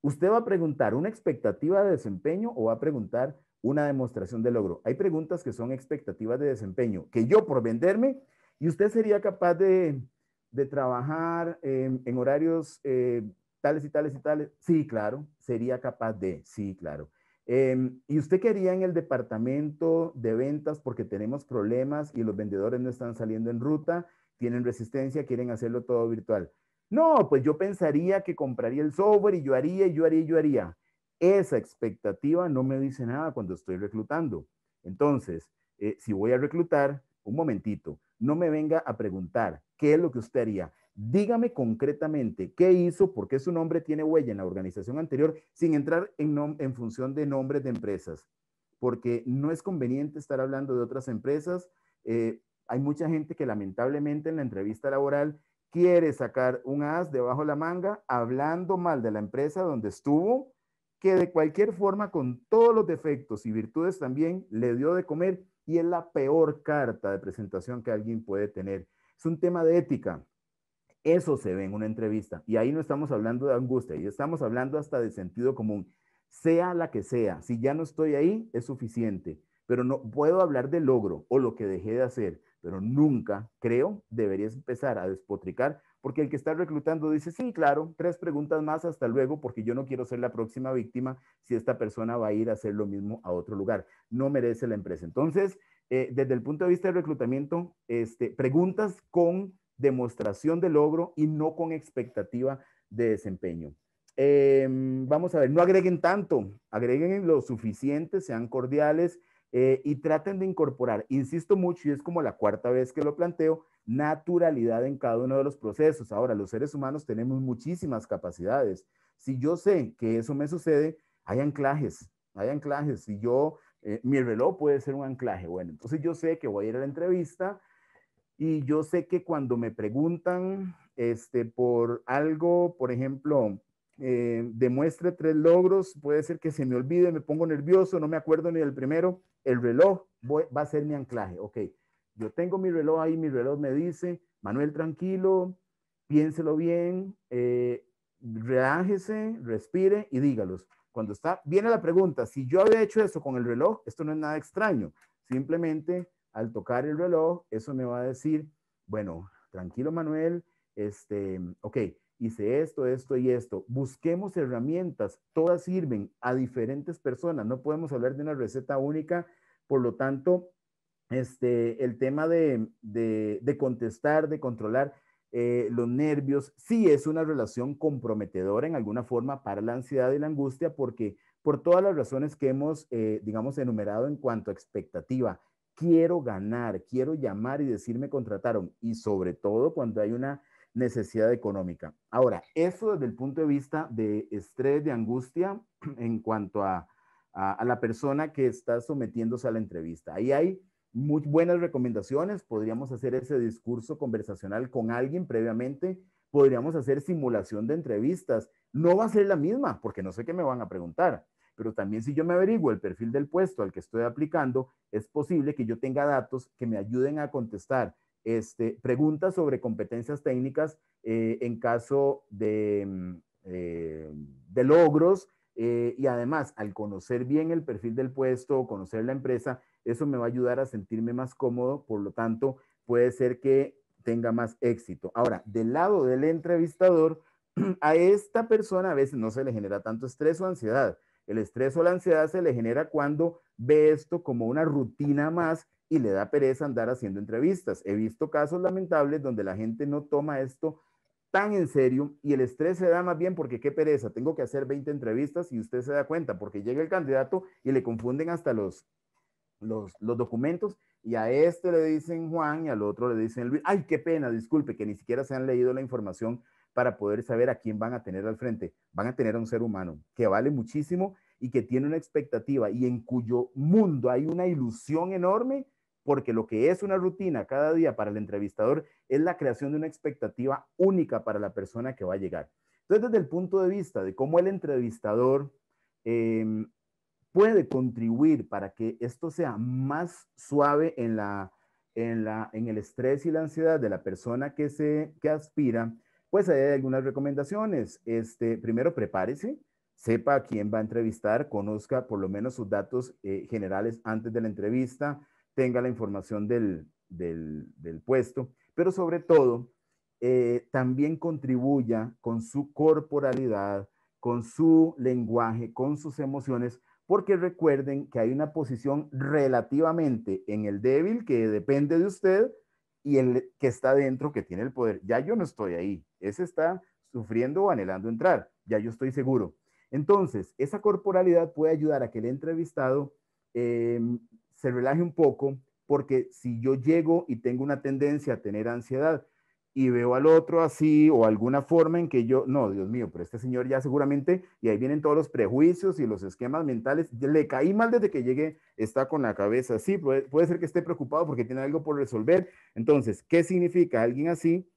¿Usted va a preguntar una expectativa de desempeño o va a preguntar una demostración de logro? Hay preguntas que son expectativas de desempeño, que yo por venderme, y usted sería capaz de, trabajar en horarios eh, tales y tales y tales. Sí, claro, sería capaz de, sí, claro. Em, ¿Y usted quería en el departamento de ventas porque tenemos problemas y los vendedores no están saliendo en ruta, tienen resistencia, quieren hacerlo todo virtual? No, pues yo pensaría que compraría el software y yo haría, yo haría, yo haría. Esa expectativa no me dice nada cuando estoy reclutando. Entonces, eh, si voy a reclutar, un momentito, no me venga a preguntar qué es lo que usted haría Dígame concretamente qué hizo, por qué su nombre tiene huella en la organización anterior, sin entrar en, función de nombres de empresas, porque no es conveniente estar hablando de otras empresas. Eh, hay mucha gente que lamentablemente en la entrevista laboral quiere sacar un as debajo de la manga hablando mal de la empresa donde estuvo, que de cualquier forma, con todos los defectos y virtudes también, le dio de comer y es la peor carta de presentación que alguien puede tener. Es un tema de ética eso se ve en una entrevista. Y ahí no estamos hablando de angustia, y estamos hablando hasta de sentido común. Sea la que sea, si ya no estoy ahí, es suficiente. Pero no puedo hablar de logro o lo que dejé de hacer, pero nunca, creo, deberías empezar a despotricar, porque el que está reclutando dice, sí, claro, tres preguntas más, hasta luego, porque yo no quiero ser la próxima víctima si esta persona va a ir a hacer lo mismo a otro lugar. No merece la empresa. Entonces, eh, desde el punto de vista del reclutamiento, este, preguntas con demostración de logro y no con expectativa de desempeño. Em, vamos a ver, no agreguen tanto, agreguen lo suficiente, sean cordiales eh, y traten de incorporar, insisto mucho, y es como la cuarta vez que lo planteo, naturalidad en cada uno de los procesos. Ahora, los seres humanos tenemos muchísimas capacidades. Si yo sé que eso me sucede, hay anclajes, hay anclajes. Si yo, eh, mi reloj puede ser un anclaje, bueno, entonces yo sé que voy a ir a la entrevista y yo sé que cuando me preguntan este, por algo, por ejemplo, eh, demuestre tres logros, puede ser que se me olvide, me pongo nervioso, no me acuerdo ni del primero, el reloj va a ser mi anclaje. Ok, yo tengo mi reloj ahí, mi reloj me dice, Manuel, tranquilo, piénselo bien, eh, relájese, respire y dígalos. Cuando está, viene la pregunta, si yo había hecho eso con el reloj, esto no es nada extraño, simplemente al tocar el reloj, eso me va a decir, bueno, tranquilo Manuel, este, ok, hice esto, esto y esto. Busquemos herramientas, todas sirven a diferentes personas, no podemos hablar de una receta única, por lo tanto, este, el tema de, de, contestar, de controlar eh, los nervios, sí es una relación comprometedora en alguna forma para la ansiedad y la angustia, porque por todas las razones que hemos, eh, digamos, enumerado en cuanto a expectativa, quiero ganar, quiero llamar y decirme contrataron y sobre todo cuando hay una necesidad económica. Ahora, eso desde el punto de vista de estrés, de angustia en cuanto a, a, a la persona que está sometiéndose a la entrevista. Ahí hay muy buenas recomendaciones, podríamos hacer ese discurso conversacional con alguien previamente, podríamos hacer simulación de entrevistas. No va a ser la misma porque no sé qué me van a preguntar pero también si yo me averiguo el perfil del puesto al que estoy aplicando, es posible que yo tenga datos que me ayuden a contestar este, preguntas sobre competencias técnicas eh, en caso de, mm, eh, logros eh, y además al conocer bien el perfil del puesto, o conocer la empresa, eso me va a ayudar a sentirme más cómodo, por lo tanto puede ser que tenga más éxito. Ahora, del lado del entrevistador, a esta persona a veces no se le genera tanto estrés o ansiedad, el estrés o la ansiedad se le genera cuando ve esto como una rutina más y le da pereza andar haciendo entrevistas. He visto casos lamentables donde la gente no toma esto tan en serio y el estrés se da más bien porque qué pereza, tengo que hacer 20 entrevistas y usted se da cuenta porque llega el candidato y le confunden hasta los, documentos y a este le dicen Juan y al otro le dicen Luis. Ay, qué pena, disculpe, que ni siquiera se han leído la información para poder saber a quién van a tener al frente. Van a tener a un ser humano que vale muchísimo y que tiene una expectativa y en cuyo mundo hay una ilusión enorme, porque lo que es una rutina cada día para el entrevistador es la creación de una expectativa única para la persona que va a llegar. Entonces, desde el punto de vista de cómo el entrevistador em, puede contribuir para que esto sea más suave en, el estrés y la ansiedad de la persona que aspira, pues hay algunas recomendaciones. Este, primero, prepárese, sepa a quién va a entrevistar, conozca por lo menos sus datos eh, generales antes de la entrevista, tenga la información del, puesto, pero sobre todo, eh, también contribuya con su corporalidad, con su lenguaje, con sus emociones, porque recuerden que hay una posición relativamente en el débil que depende de usted y el que está dentro, que tiene el poder. Ya yo no estoy ahí, ese está sufriendo o anhelando entrar, ya yo estoy seguro. Entonces, esa corporalidad puede ayudar a que el entrevistado em, se relaje un poco, porque si yo llego y tengo una tendencia a tener ansiedad, y veo al otro así o alguna forma en que yo, no, Dios mío, pero este señor ya seguramente, y ahí vienen todos los prejuicios y los esquemas mentales, le caí mal desde que llegué, está con la cabeza así, puede, ser que esté preocupado porque tiene algo por resolver. Entonces, ¿qué significa alguien así?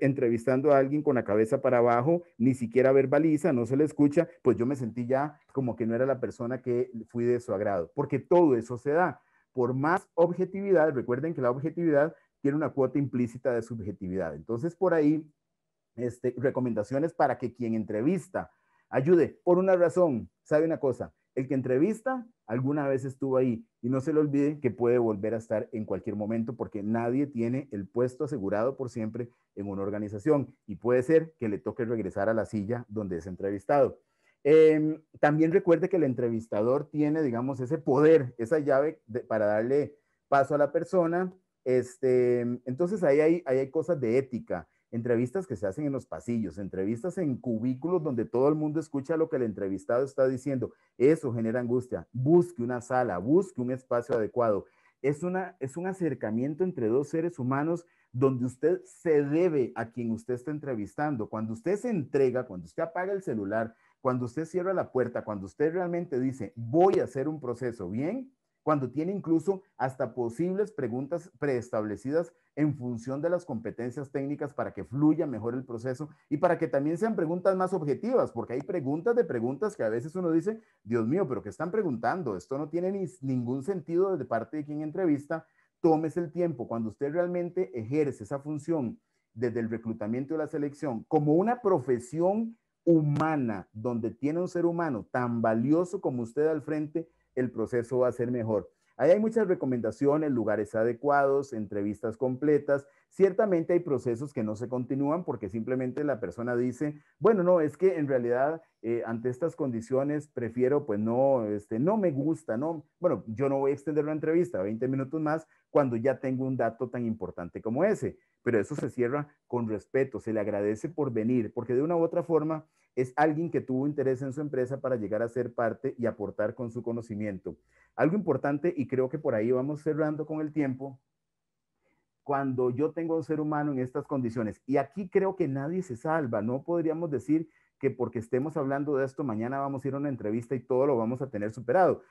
entrevistando a alguien con la cabeza para abajo, ni siquiera verbaliza, no se le escucha, pues yo me sentí ya como que no era la persona que fui de su agrado, porque todo eso se da. Por más objetividad, recuerden que la objetividad tiene una cuota implícita de subjetividad. Entonces, por ahí, este, recomendaciones para que quien entrevista ayude. Por una razón, sabe una cosa, el que entrevista alguna vez estuvo ahí y no se le olvide que puede volver a estar en cualquier momento porque nadie tiene el puesto asegurado por siempre en una organización y puede ser que le toque regresar a la silla donde es entrevistado. Em, también recuerde que el entrevistador tiene, digamos, ese poder, esa llave para darle paso a la persona este, entonces ahí hay, cosas de ética, entrevistas que se hacen en los pasillos, entrevistas en cubículos donde todo el mundo escucha lo que el entrevistado está diciendo. Eso genera angustia. Busque una sala, busque un espacio adecuado. Es, es un acercamiento entre dos seres humanos donde usted se debe a quien usted está entrevistando. Cuando usted se entrega, cuando usted apaga el celular, cuando usted cierra la puerta, cuando usted realmente dice, voy a hacer un proceso bien, cuando tiene incluso hasta posibles preguntas preestablecidas en función de las competencias técnicas para que fluya mejor el proceso y para que también sean preguntas más objetivas, porque hay preguntas de preguntas que a veces uno dice, Dios mío, pero ¿qué están preguntando? Esto no tiene ningún sentido de parte de quien entrevista. Tómese el tiempo cuando usted realmente ejerce esa función desde el reclutamiento y la selección como una profesión humana, donde tiene un ser humano tan valioso como usted al frente, el proceso va a ser mejor. Ahí hay muchas recomendaciones, lugares adecuados, entrevistas completas. Ciertamente hay procesos que no se continúan porque simplemente la persona dice, bueno, no, es que en realidad eh, ante estas condiciones prefiero, pues no, este, no me gusta, no, bueno, yo no voy a extender la entrevista 20 minutos más cuando ya tengo un dato tan importante como ese. Pero eso se cierra con respeto, se le agradece por venir, porque de una u otra forma es alguien que tuvo interés en su empresa para llegar a ser parte y aportar con su conocimiento. Algo importante, y creo que por ahí vamos cerrando con el tiempo, cuando yo tengo a un ser humano en estas condiciones, y aquí creo que nadie se salva, no podríamos decir que porque estemos hablando de esto, mañana vamos a ir a una entrevista y todo lo vamos a tener superado.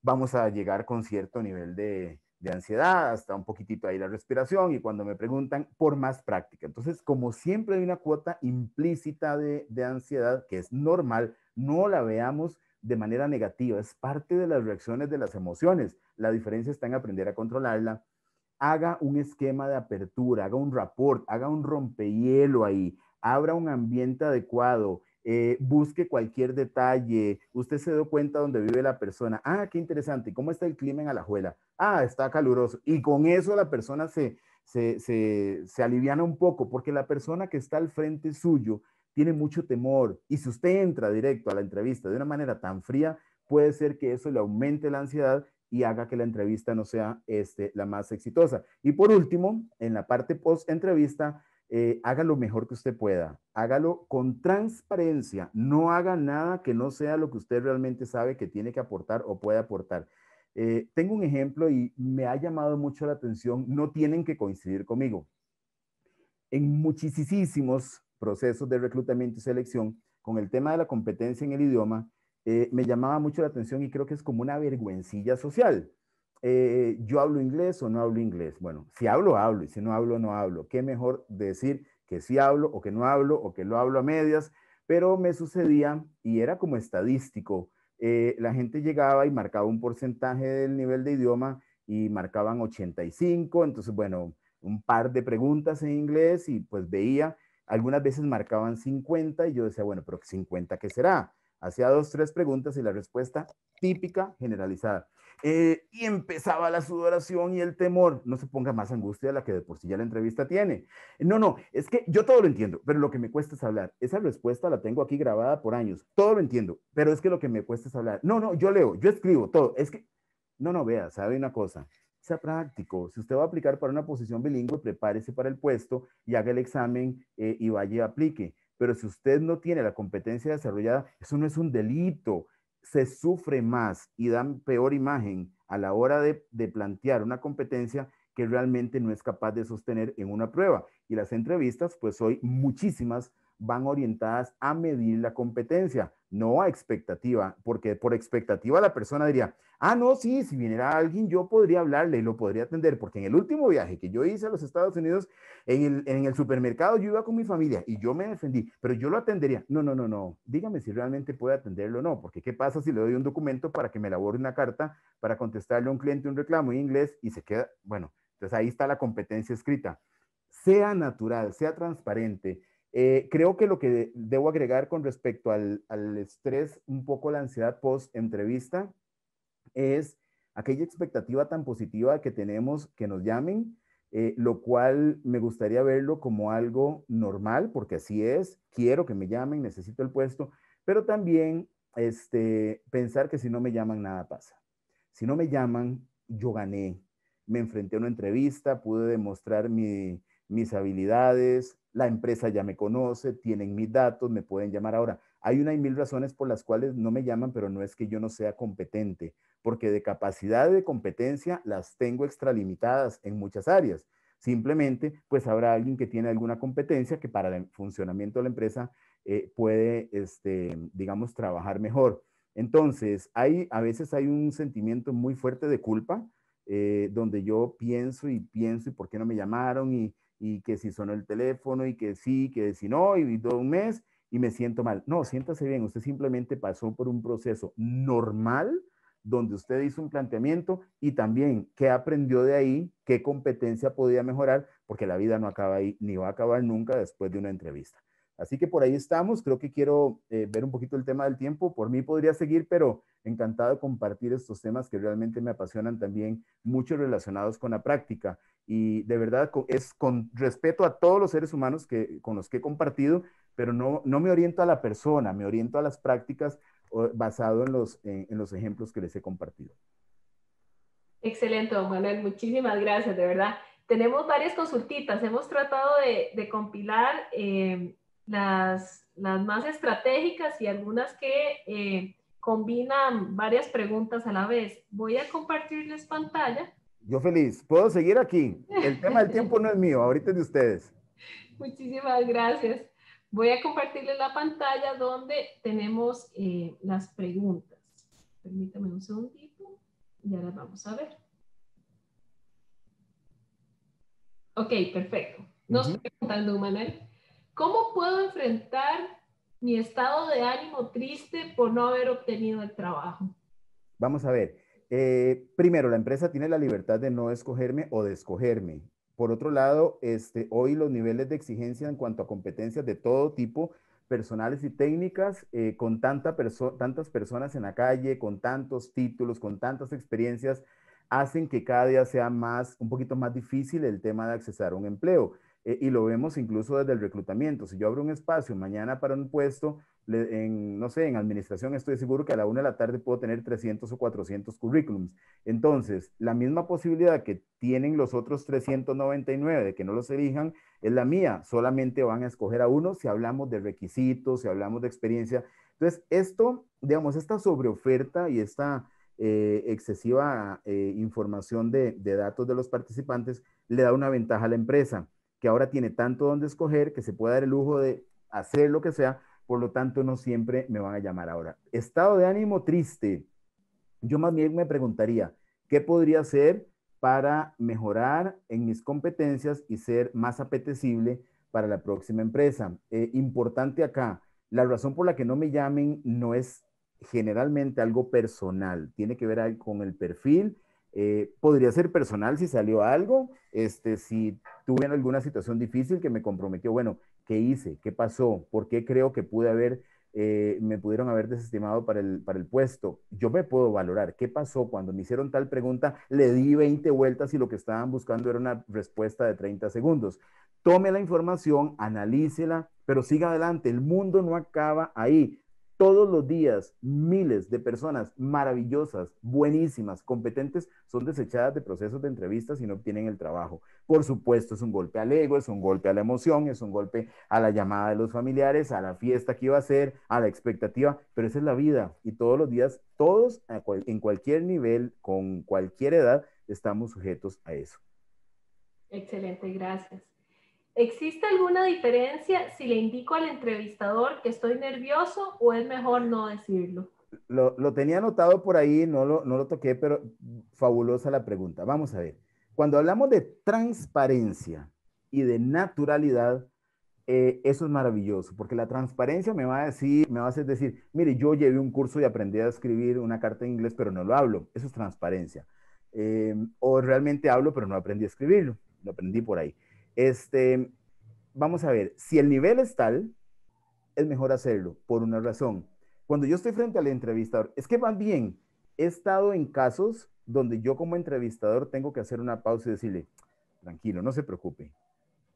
Vamos a llegar con cierto nivel de, de ansiedad, hasta un poquitito ahí la respiración y cuando me preguntan por más práctica. Entonces, como siempre hay una cuota implícita de, ansiedad que es normal, no la veamos de manera negativa, es parte de las reacciones de las emociones. La diferencia está en aprender a controlarla. Haga un esquema de apertura, haga un rapport, haga un rompehielo ahí, abra un ambiente adecuado, eh, busque cualquier detalle, usted se dio cuenta dónde vive la persona, ah, qué interesante, ¿cómo está el clima en Alajuela? Ah, está caluroso. Y con eso la persona se, se, aliviana un poco, porque la persona que está al frente suyo tiene mucho temor. Y si usted entra directo a la entrevista de una manera tan fría, puede ser que eso le aumente la ansiedad y haga que la entrevista no sea este, la más exitosa. Y por último, en la parte post-entrevista, eh, haga lo mejor que usted pueda, hágalo con transparencia, no haga nada que no sea lo que usted realmente sabe que tiene que aportar o puede aportar. Eh, tengo un ejemplo y me ha llamado mucho la atención, no tienen que coincidir conmigo. En muchísimos procesos de reclutamiento y selección, con el tema de la competencia en el idioma, eh, me llamaba mucho la atención y creo que es como una vergüencilla social. Eh, yo hablo inglés o no hablo inglés. Bueno, si hablo, hablo, y si no hablo, no hablo. Qué mejor decir que sí hablo o que no hablo o que lo hablo a medias, pero me sucedía y era como estadístico. Eh, la gente llegaba y marcaba un porcentaje del nivel de idioma y marcaban 85, entonces bueno, un par de preguntas en inglés y pues veía, algunas veces marcaban 50 y yo decía, bueno, pero 50 qué será? Hacía dos, tres preguntas y la respuesta típica, generalizada. Eh, y empezaba la sudoración y el temor. No se ponga más angustia de la que de por sí ya la entrevista tiene. No, no, es que yo todo lo entiendo, pero lo que me cuesta es hablar. Esa respuesta la tengo aquí grabada por años. Todo lo entiendo, pero es que lo que me cuesta es hablar. No, no, yo leo, yo escribo todo. Es que, no, no, vea, sabe una cosa. Sea práctico. Si usted va a aplicar para una posición bilingüe, prepárese para el puesto y haga el examen eh, y vaya y aplique. Pero si usted no tiene la competencia desarrollada, eso no es un delito se sufre más y dan peor imagen a la hora de, de, plantear una competencia que realmente no es capaz de sostener en una prueba. Y las entrevistas, pues hoy muchísimas van orientadas a medir la competencia, no a expectativa, porque por expectativa la persona diría, ah, no, sí, si viniera alguien yo podría hablarle y lo podría atender, porque en el último viaje que yo hice a los Estados Unidos, en el, supermercado yo iba con mi familia y yo me defendí, pero yo lo atendería. No, no, no, no, dígame si realmente puede atenderlo o no, porque ¿qué pasa si le doy un documento para que me elabore una carta para contestarle a un cliente un reclamo en inglés y se queda, bueno, entonces ahí está la competencia escrita. Sea natural, sea transparente, eh, creo que lo que debo agregar con respecto al, al estrés, un poco la ansiedad post-entrevista, es aquella expectativa tan positiva que tenemos que nos llamen, eh, lo cual me gustaría verlo como algo normal, porque así es, quiero que me llamen, necesito el puesto, pero también este, pensar que si no me llaman, nada pasa. Si no me llaman, yo gané, me enfrenté a una entrevista, pude demostrar mi, mis habilidades, la empresa ya me conoce, tienen mis datos, me pueden llamar ahora. Hay una y mil razones por las cuales no me llaman, pero no es que yo no sea competente, porque de capacidad de competencia las tengo extralimitadas en muchas áreas. Simplemente, pues habrá alguien que tiene alguna competencia que para el funcionamiento de la empresa eh, puede, este, digamos, trabajar mejor. Entonces, hay, a veces hay un sentimiento muy fuerte de culpa, eh, donde yo pienso y pienso y por qué no me llamaron y, y que si sonó el teléfono y que sí, que si no, y todo un mes y me siento mal. No, siéntase bien, usted simplemente pasó por un proceso normal donde usted hizo un planteamiento y también qué aprendió de ahí, qué competencia podía mejorar, porque la vida no acaba ahí ni va a acabar nunca después de una entrevista. Así que por ahí estamos, creo que quiero eh, ver un poquito el tema del tiempo, por mí podría seguir, pero encantado de compartir estos temas que realmente me apasionan también, mucho relacionados con la práctica y de verdad es con respeto a todos los seres humanos que, con los que he compartido, pero no, no me oriento a la persona, me oriento a las prácticas basado en los, en, los ejemplos que les he compartido. Excelente, Manuel, muchísimas gracias, de verdad. Tenemos varias consultitas, hemos tratado de, compilar em, las, más estratégicas y algunas que eh, combinan varias preguntas a la vez. Voy a compartirles pantalla yo feliz. Puedo seguir aquí. El tema del tiempo no es mío, ahorita es de ustedes. Muchísimas gracias. Voy a compartirles la pantalla donde tenemos eh, las preguntas. Permítame un segundito y ahora vamos a ver. Ok, perfecto. Nos uh preguntando Manuel, ¿cómo puedo enfrentar mi estado de ánimo triste por no haber obtenido el trabajo? Vamos a ver. Eh, primero, la empresa tiene la libertad de no escogerme o de escogerme. Por otro lado, este, hoy los niveles de exigencia en cuanto a competencias de todo tipo, personales y técnicas, eh, con tantas personas en la calle, con tantos títulos, con tantas experiencias, hacen que cada día sea más, un poquito más difícil el tema de accesar a un empleo. Eh, y lo vemos incluso desde el reclutamiento. Si yo abro un espacio mañana para un puesto, no sé, en administración estoy seguro que a la una de la tarde puedo tener 300 o 400 currículums. Entonces, la misma posibilidad que tienen los otros 399 de que no los elijan es la mía. Solamente van a escoger a uno si hablamos de requisitos, si hablamos de experiencia. Entonces, esto, digamos, esta sobreoferta y esta eh, excesiva eh, información de datos de los participantes le da una ventaja a la empresa que ahora tiene tanto donde escoger, que se puede dar el lujo de hacer lo que sea, por lo tanto no siempre me van a llamar ahora. Estado de ánimo triste. Yo más bien me preguntaría, ¿qué podría hacer para mejorar en mis competencias y ser más apetecible para la próxima empresa? Eh, importante acá, la razón por la que no me llamen no es generalmente algo personal, tiene que ver con el perfil eh, podría ser personal si salió algo, este, si tuve alguna situación difícil que me comprometió, bueno, ¿qué hice? ¿Qué pasó? ¿Por qué creo que pude haber, eh, me pudieron haber desestimado para el, para el puesto? Yo me puedo valorar, ¿qué pasó? Cuando me hicieron tal pregunta, le di 20 vueltas y lo que estaban buscando era una respuesta de 30 segundos. Tome la información, analícela, pero siga adelante, el mundo no acaba ahí todos los días miles de personas maravillosas, buenísimas, competentes, son desechadas de procesos de entrevistas y no obtienen el trabajo. Por supuesto, es un golpe al ego, es un golpe a la emoción, es un golpe a la llamada de los familiares, a la fiesta que iba a ser, a la expectativa, pero esa es la vida y todos los días, todos en cualquier nivel, con cualquier edad, estamos sujetos a eso. Excelente, gracias. ¿Existe alguna diferencia si le indico al entrevistador que estoy nervioso o es mejor no decirlo? Lo, tenía anotado por ahí, no lo, no lo toqué, pero fabulosa la pregunta. Vamos a ver. Cuando hablamos de transparencia y de naturalidad, eh, eso es maravilloso, porque la transparencia me va a decir, me va a decir, mire, yo llevé un curso y aprendí a escribir una carta en inglés, pero no lo hablo. Eso es transparencia. Eh, o realmente hablo, pero no aprendí a escribirlo. Lo aprendí por ahí. Este, vamos a ver, si el nivel es tal, es mejor hacerlo, por una razón. Cuando yo estoy frente al entrevistador, es que van bien, he estado en casos donde yo como entrevistador tengo que hacer una pausa y decirle, tranquilo, no se preocupe,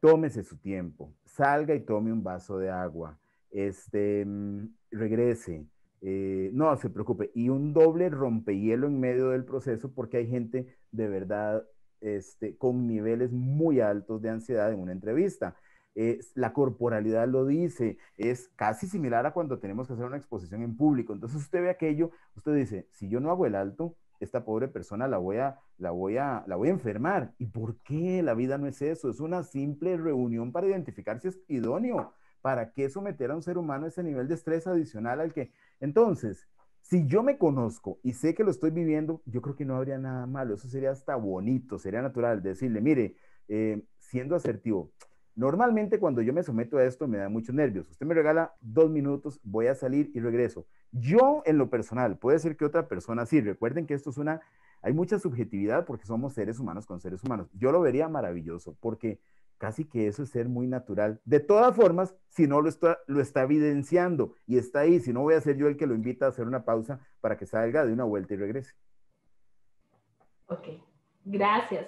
tómese su tiempo, salga y tome un vaso de agua, este, mm, regrese, eh, no se preocupe, y un doble rompehielo en medio del proceso porque hay gente de verdad este, con niveles muy altos de ansiedad en una entrevista. es la corporalidad lo dice, es casi similar a cuando tenemos que hacer una exposición en público. Entonces usted ve aquello, usted dice, si yo no hago el alto, esta pobre persona la voy a, la voy a, la voy a enfermar. ¿Y por qué? La vida no es eso, es una simple reunión para identificar si es idóneo. ¿Para qué someter a un ser humano ese nivel de estrés adicional al que... Entonces, si yo me conozco y sé que lo estoy viviendo, yo creo que no habría nada malo. Eso sería hasta bonito, sería natural decirle, mire, eh, siendo asertivo, normalmente cuando yo me someto a esto me da muchos nervios. Usted me regala dos minutos, voy a salir y regreso. Yo en lo personal, puede ser que otra persona sí. Recuerden que esto es una, hay mucha subjetividad porque somos seres humanos con seres humanos. Yo lo vería maravilloso porque Casi que eso es ser muy natural. De todas formas, si no lo está, lo está evidenciando y está ahí, si no voy a ser yo el que lo invita a hacer una pausa para que salga de una vuelta y regrese. Ok, gracias.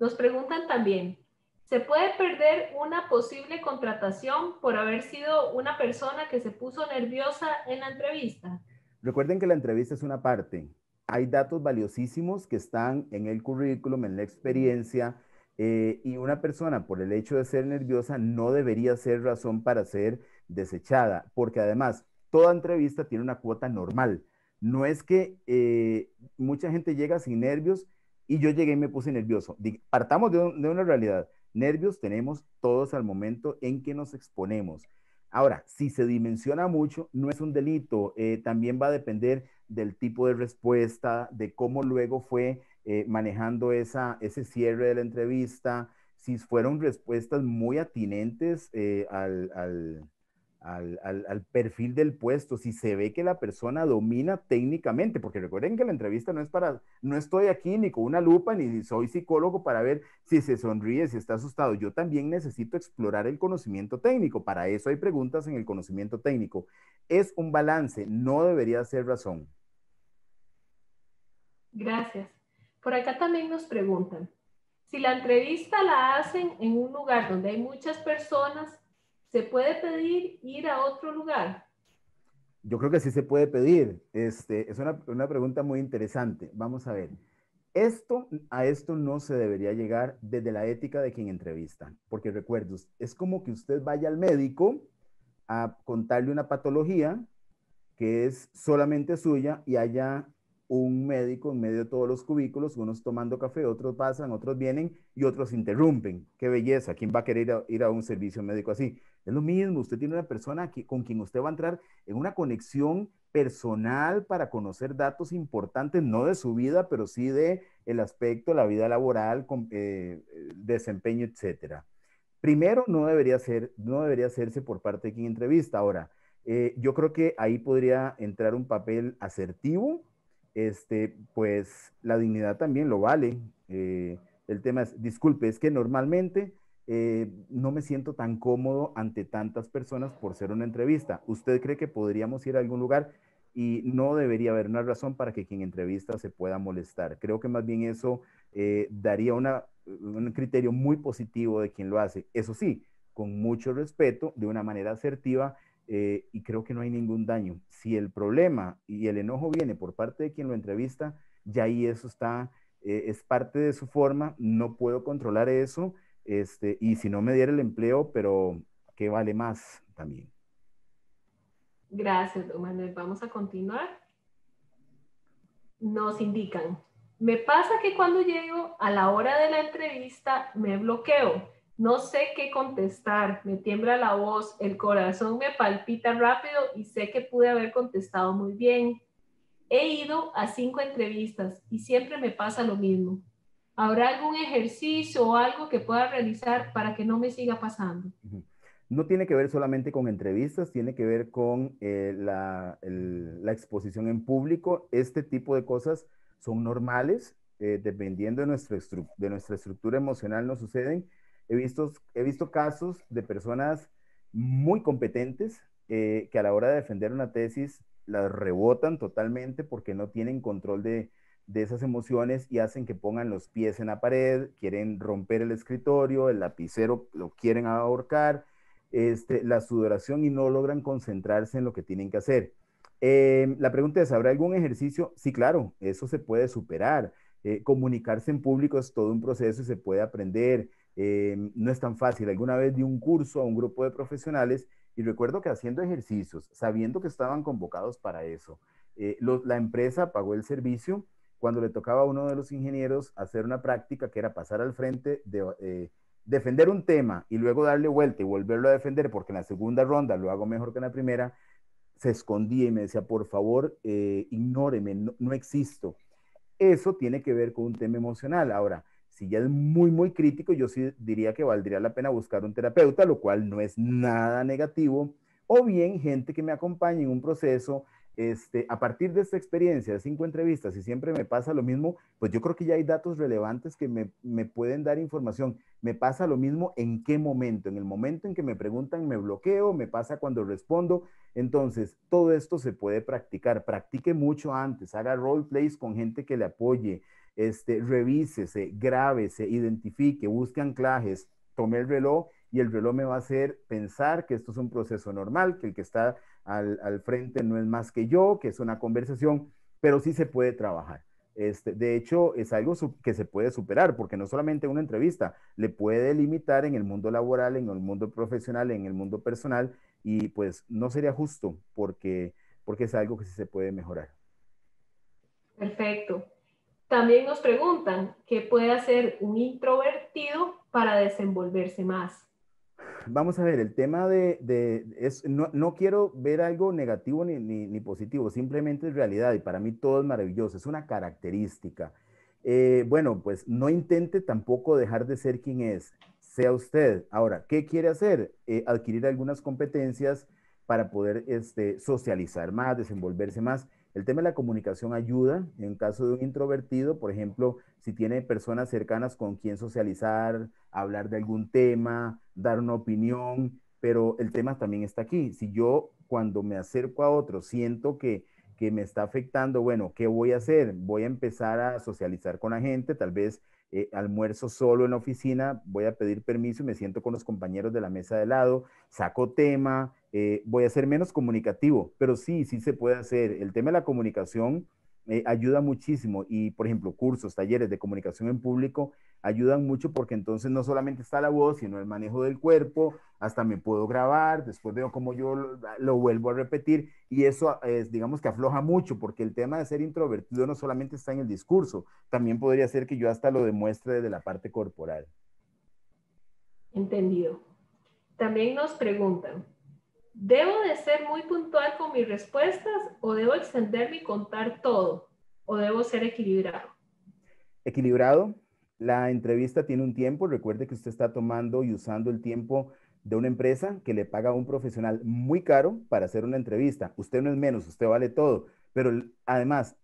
Nos preguntan también, ¿se puede perder una posible contratación por haber sido una persona que se puso nerviosa en la entrevista? Recuerden que la entrevista es una parte. Hay datos valiosísimos que están en el currículum, en la experiencia, eh, y una persona, por el hecho de ser nerviosa, no debería ser razón para ser desechada, porque además toda entrevista tiene una cuota normal. No es que eh, mucha gente llega sin nervios y yo llegué y me puse nervioso. Partamos de, una realidad. Nervios tenemos todos al momento en que nos exponemos. Ahora, si se dimensiona mucho, no es un delito. Eh, también va a depender del tipo de respuesta, de cómo luego fue eh, manejando esa, ese cierre de la entrevista, si fueron respuestas muy atinentes eh, al, al, perfil del puesto, si se ve que la persona domina técnicamente, porque recuerden que la entrevista no es para, no estoy aquí ni con una lupa, ni soy psicólogo para ver si se sonríe, si está asustado. Yo también necesito explorar el conocimiento técnico, para eso hay preguntas en el conocimiento técnico. Es un balance, no debería ser razón. Gracias. Por acá también nos preguntan, si la entrevista la hacen en un lugar donde hay muchas personas, ¿se puede pedir ir a otro lugar? Yo creo que sí se puede pedir. Este, es una, pregunta muy interesante. Vamos a ver. Esto, a esto no se debería llegar desde la ética de quien entrevista, porque recuerdos, es como que usted vaya al médico a contarle una patología que es solamente suya y haya un médico en medio de todos los cubículos, unos tomando café, otros pasan, otros vienen y otros interrumpen. Qué belleza, ¿quién va a querer ir a, un servicio médico así? Es lo mismo, usted tiene una persona con quien usted va a entrar en una conexión personal para conocer datos importantes, no de su vida, pero sí de el aspecto, la vida laboral, eh, eh, desempeño, etcétera. Primero, no debería, ser, no debería hacerse por parte de quien entrevista. Ahora, eh, yo creo que ahí podría entrar un papel asertivo, este, pues la dignidad también lo vale. Eh, el tema es, disculpe, es que normalmente eh, no me siento tan cómodo ante tantas personas por ser una entrevista. ¿Usted cree que podríamos ir a algún lugar? Y no debería haber una razón para que quien entrevista se pueda molestar. Creo que más bien eso eh, daría un criterio muy positivo de quien lo hace. Eso sí, con mucho respeto, de una manera asertiva eh, y creo que no hay ningún daño. Si el problema y el enojo viene por parte de quien lo entrevista, ya ahí eso está, eh, es parte de su forma, no puedo controlar eso, este, y si no me diera el empleo, pero ¿qué vale más también? Gracias, don Manuel. Vamos a continuar. Nos indican, me pasa que cuando llego a la hora de la entrevista me bloqueo no sé qué contestar, me tiembla la voz, el corazón me palpita rápido y sé que pude haber contestado muy bien. He ido a cinco entrevistas y siempre me pasa lo mismo. ¿Habrá algún ejercicio o algo que pueda realizar para que no me siga pasando? No tiene que ver solamente con entrevistas, tiene que ver con eh, la, exposición en público. Este tipo de cosas son normales, eh, dependiendo de nuestra, de nuestra estructura emocional, no suceden He visto, he visto casos de personas muy competentes eh, que a la hora de defender una tesis la rebotan totalmente porque no tienen control de, esas emociones y hacen que pongan los pies en la pared, quieren romper el escritorio, el lapicero lo quieren ahorcar, este, la sudoración y no logran concentrarse en lo que tienen que hacer. Eh, la pregunta es, ¿habrá algún ejercicio? Sí, claro, eso se puede superar. Eh, comunicarse en público es todo un proceso y se puede aprender. Em, no es tan fácil. Alguna vez di un curso a un grupo de profesionales y recuerdo que haciendo ejercicios, sabiendo que estaban convocados para eso, eh, la empresa pagó el servicio cuando le tocaba a uno de los ingenieros hacer una práctica que era pasar al frente, de, eh, defender un tema y luego darle vuelta y volverlo a defender porque en la segunda ronda lo hago mejor que en la primera, se escondía y me decía, por favor, eh, ignóreme, no existo. Eso tiene que ver con un tema emocional. Ahora, si ya es muy, muy crítico, yo sí diría que valdría la pena buscar un terapeuta, lo cual no es nada negativo. O bien gente que me acompañe en un proceso este, a partir de esta experiencia de cinco entrevistas y siempre me pasa lo mismo, pues yo creo que ya hay datos relevantes que me, pueden dar información. Me pasa lo mismo en qué momento, en el momento en que me preguntan me bloqueo, me pasa cuando respondo. Entonces, todo esto se puede practicar. Practique mucho antes, haga role con gente que le apoye este, revísese, se identifique, busque anclajes, tome el reloj y el reloj me va a hacer pensar que esto es un proceso normal, que el que está al, frente no es más que yo, que es una conversación, pero sí se puede trabajar. Este, de hecho, es algo que se puede superar, porque no solamente una entrevista, le puede limitar en el mundo laboral, en el mundo profesional, en el mundo personal, y pues no sería justo, porque, porque es algo que sí se puede mejorar. Perfecto. También nos preguntan qué puede hacer un introvertido para desenvolverse más. Vamos a ver, el tema de, no, quiero ver algo negativo ni, ni, positivo, simplemente es realidad y para mí todo es maravilloso, es una característica. Eh, bueno, pues no intente tampoco dejar de ser quien es, sea usted. Ahora, ¿qué quiere hacer? Eh, adquirir algunas competencias para poder este, socializar más, desenvolverse más. El tema de la comunicación ayuda en caso de un introvertido, por ejemplo, si tiene personas cercanas con quien socializar, hablar de algún tema, dar una opinión, pero el tema también está aquí. Si yo cuando me acerco a otro siento que, que me está afectando, bueno, ¿qué voy a hacer? Voy a empezar a socializar con la gente, tal vez eh, almuerzo solo en la oficina, voy a pedir permiso y me siento con los compañeros de la mesa de lado, saco tema, eh, voy a ser menos comunicativo, pero sí, sí se puede hacer. El tema de la comunicación eh, ayuda muchísimo y, por ejemplo, cursos, talleres de comunicación en público ayudan mucho porque entonces no solamente está la voz, sino el manejo del cuerpo, hasta me puedo grabar, después veo cómo yo lo, ah, vuelvo a repetir y eso ah, es, digamos que afloja mucho porque el tema de ser introvertido no solamente está en el discurso, también podría ser que yo hasta lo demuestre desde la parte corporal. Entendido. También nos preguntan, ¿Debo de ser muy puntual con mis respuestas o debo extenderme y contar todo? ¿O debo ser equilibrado? Equilibrado. La entrevista tiene un tiempo. Recuerde que usted está tomando y usando el tiempo de una empresa que le paga a un profesional muy caro para hacer una entrevista. Usted no es menos, usted vale todo. Pero además,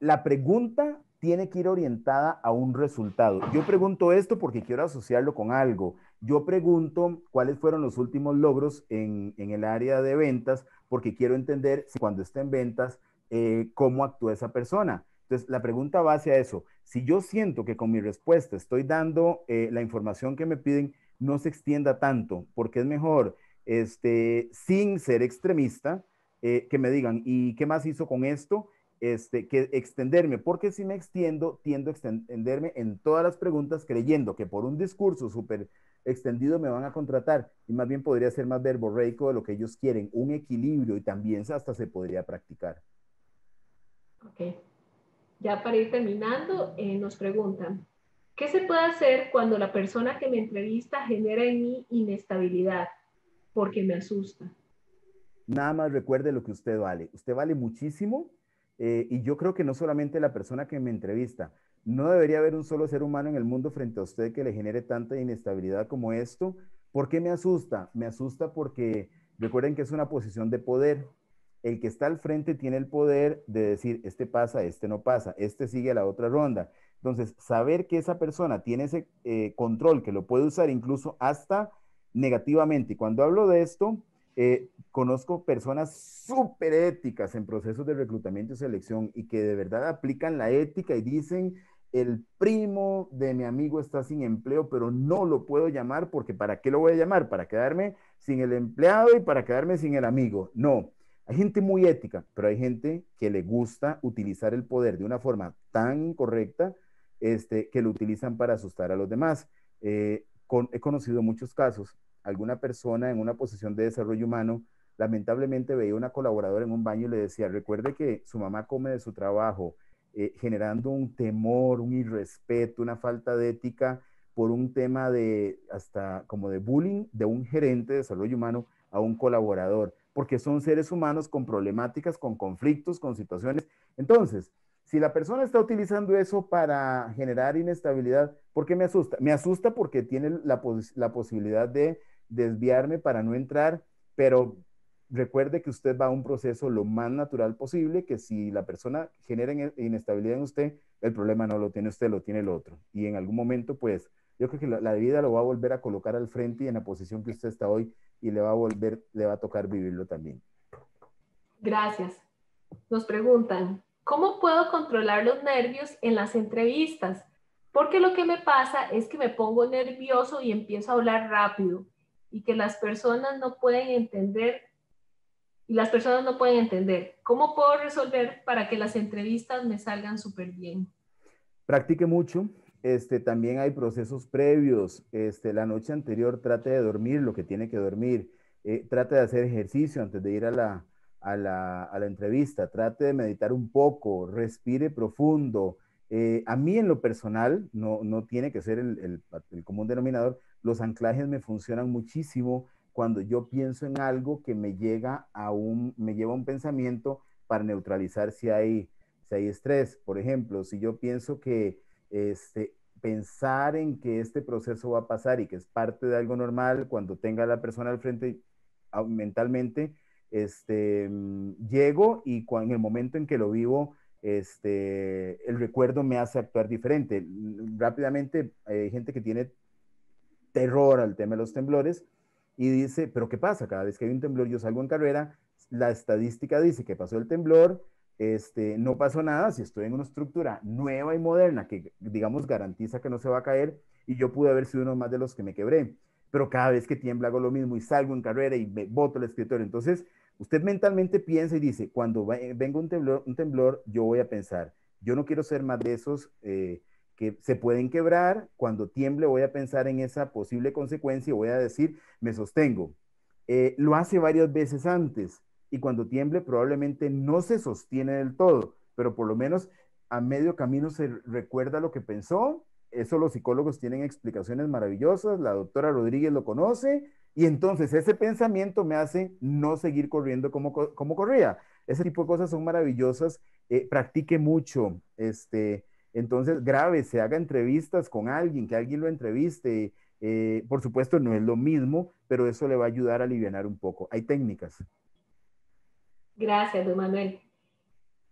la pregunta tiene que ir orientada a un resultado. Yo pregunto esto porque quiero asociarlo con algo. Yo pregunto cuáles fueron los últimos logros en, el área de ventas porque quiero entender cuando está en ventas, eh, cómo actúa esa persona. Entonces, la pregunta va hacia eso. Si yo siento que con mi respuesta estoy dando eh, la información que me piden, no se extienda tanto, porque es mejor, este, sin ser extremista, eh, que me digan, ¿y qué más hizo con esto? Este, que extenderme, porque si me extiendo, tiendo a extenderme en todas las preguntas creyendo que por un discurso súper extendido me van a contratar y más bien podría ser más verborreico de lo que ellos quieren, un equilibrio y también hasta se podría practicar. Ok. Ya para ir terminando, eh, nos preguntan, ¿qué se puede hacer cuando la persona que me entrevista genera en mí inestabilidad? Porque me asusta. Nada más recuerde lo que usted vale. Usted vale muchísimo eh, y yo creo que no solamente la persona que me entrevista, no debería haber un solo ser humano en el mundo frente a usted que le genere tanta inestabilidad como esto. ¿Por qué me asusta? Me asusta porque recuerden que es una posición de poder. El que está al frente tiene el poder de decir, este pasa, este no pasa, este sigue a la otra ronda. Entonces, saber que esa persona tiene ese eh, control, que lo puede usar incluso hasta negativamente. Y cuando hablo de esto, eh, conozco personas súper éticas en procesos de reclutamiento y selección y que de verdad aplican la ética y dicen, el primo de mi amigo está sin empleo, pero no lo puedo llamar porque ¿para qué lo voy a llamar? Para quedarme sin el empleado y para quedarme sin el amigo. No, hay gente muy ética, pero hay gente que le gusta utilizar el poder de una forma tan correcta este, que lo utilizan para asustar a los demás. Eh, he conocido muchos casos alguna persona en una posición de desarrollo humano lamentablemente veía una colaboradora en un baño y le decía, recuerde que su mamá come de su trabajo, eh, generando un temor, un irrespeto, una falta de ética por un tema de hasta como de bullying de un gerente de desarrollo humano a un colaborador, porque son seres humanos con problemáticas, con conflictos, con situaciones. Entonces, si la persona está utilizando eso para generar inestabilidad, ¿por qué me asusta? Me asusta porque tiene la, la posibilidad de desviarme para no entrar, pero recuerde que usted va a un proceso lo más natural posible, que si la persona genera inestabilidad en usted, el problema no lo tiene usted, lo tiene el otro. Y en algún momento, pues, yo creo que la, vida lo va a volver a colocar al frente y en la posición que usted está hoy y le va a volver, le va a tocar vivirlo también. Gracias. Nos preguntan, ¿cómo puedo controlar los nervios en las entrevistas? Porque lo que me pasa es que me pongo nervioso y empiezo a hablar rápido y que las personas no pueden entender y las personas no pueden entender. ¿Cómo puedo resolver para que las entrevistas me salgan súper bien? Practique mucho. Este, también hay procesos previos. Este, la noche anterior trate de dormir lo que tiene que dormir. Eh, trate de hacer ejercicio antes de ir a la, a, la, entrevista. Trate de meditar un poco. Respire profundo. Eh, a mí en lo personal, no, tiene que ser el, el, el común denominador, los anclajes me funcionan muchísimo cuando yo pienso en algo que me llega a un, me lleva a un pensamiento para neutralizar si hay, si hay estrés. Por ejemplo, si yo pienso que este, pensar en que este proceso va a pasar y que es parte de algo normal, cuando tenga la persona al frente mentalmente, este, mm, llego y en el momento en que lo vivo, este, el recuerdo me hace actuar diferente. Rápidamente, eh, hay gente que tiene error al tema de los temblores y dice, pero ¿qué pasa? Cada vez que hay un temblor yo salgo en carrera, la estadística dice que pasó el temblor, este, no pasó nada, si estoy en una estructura nueva y moderna que, digamos, garantiza que no se va a caer, y yo pude haber sido uno más de los que me quebré, pero cada vez que tiembla hago lo mismo y salgo en carrera y me boto el escritorio. Entonces, usted mentalmente piensa y dice, cuando eh, venga un temblor, un temblor, yo voy a pensar, yo no quiero ser más de esos eh, que se pueden quebrar, cuando tiemble voy a pensar en esa posible consecuencia y voy a decir, me sostengo. Eh, lo hace varias veces antes y cuando tiemble probablemente no se sostiene del todo, pero por lo menos a medio camino se recuerda lo que pensó. Eso los psicólogos tienen explicaciones maravillosas, la doctora Rodríguez lo conoce y entonces ese pensamiento me hace no seguir corriendo como, como corría. Ese tipo de cosas son maravillosas. Eh, practique mucho, este, entonces, grave, se haga entrevistas con alguien, que alguien lo entreviste. Eh, por supuesto, no es lo mismo, pero eso le va a ayudar a aliviar un poco. Hay técnicas. Gracias, don Manuel.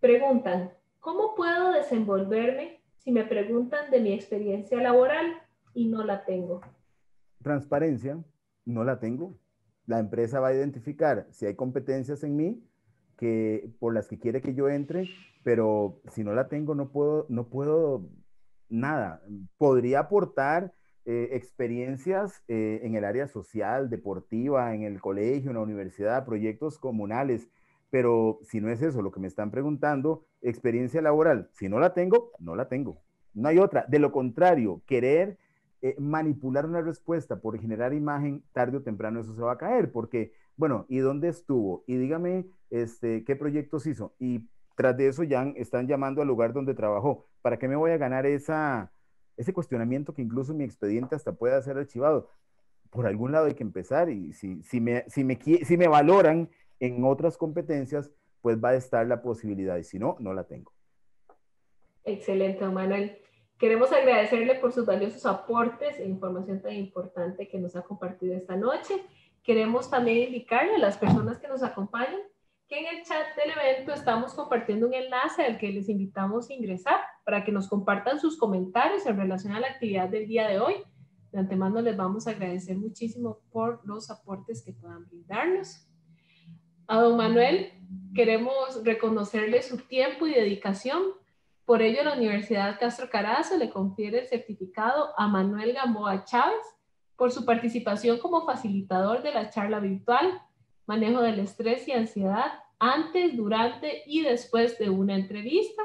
Preguntan, ¿cómo puedo desenvolverme si me preguntan de mi experiencia laboral y no la tengo? Transparencia, no la tengo. La empresa va a identificar si hay competencias en mí por las que quiere que yo entre, pero si no la tengo, no puedo, no puedo nada. Podría aportar eh, experiencias eh, en el área social, deportiva, en el colegio, en la universidad, proyectos comunales, pero si no es eso lo que me están preguntando, experiencia laboral, si no la tengo, no la tengo. No hay otra. De lo contrario, querer eh, manipular una respuesta por generar imagen, tarde o temprano eso se va a caer, porque bueno, ¿y dónde estuvo? Y dígame, este, ¿qué proyectos hizo? Y tras de eso ya están llamando al lugar donde trabajó. ¿Para qué me voy a ganar esa, ese cuestionamiento que incluso mi expediente hasta pueda ser archivado? Por algún lado hay que empezar y si, me, si, me, si me valoran en otras competencias, pues va a estar la posibilidad y si no, no la tengo. Excelente, Manuel. Queremos agradecerle por sus valiosos aportes e información tan importante que nos ha compartido esta noche. Queremos también indicarle a las personas que nos acompañan que en el chat del evento estamos compartiendo un enlace al que les invitamos a ingresar para que nos compartan sus comentarios en relación a la actividad del día de hoy. De antemano les vamos a agradecer muchísimo por los aportes que puedan brindarnos. A don Manuel, queremos reconocerle su tiempo y dedicación. Por ello, la Universidad Castro Carazo le confiere el certificado a Manuel Gamboa Chávez por su participación como facilitador de la charla virtual, manejo del estrés y ansiedad antes, durante y después de una entrevista.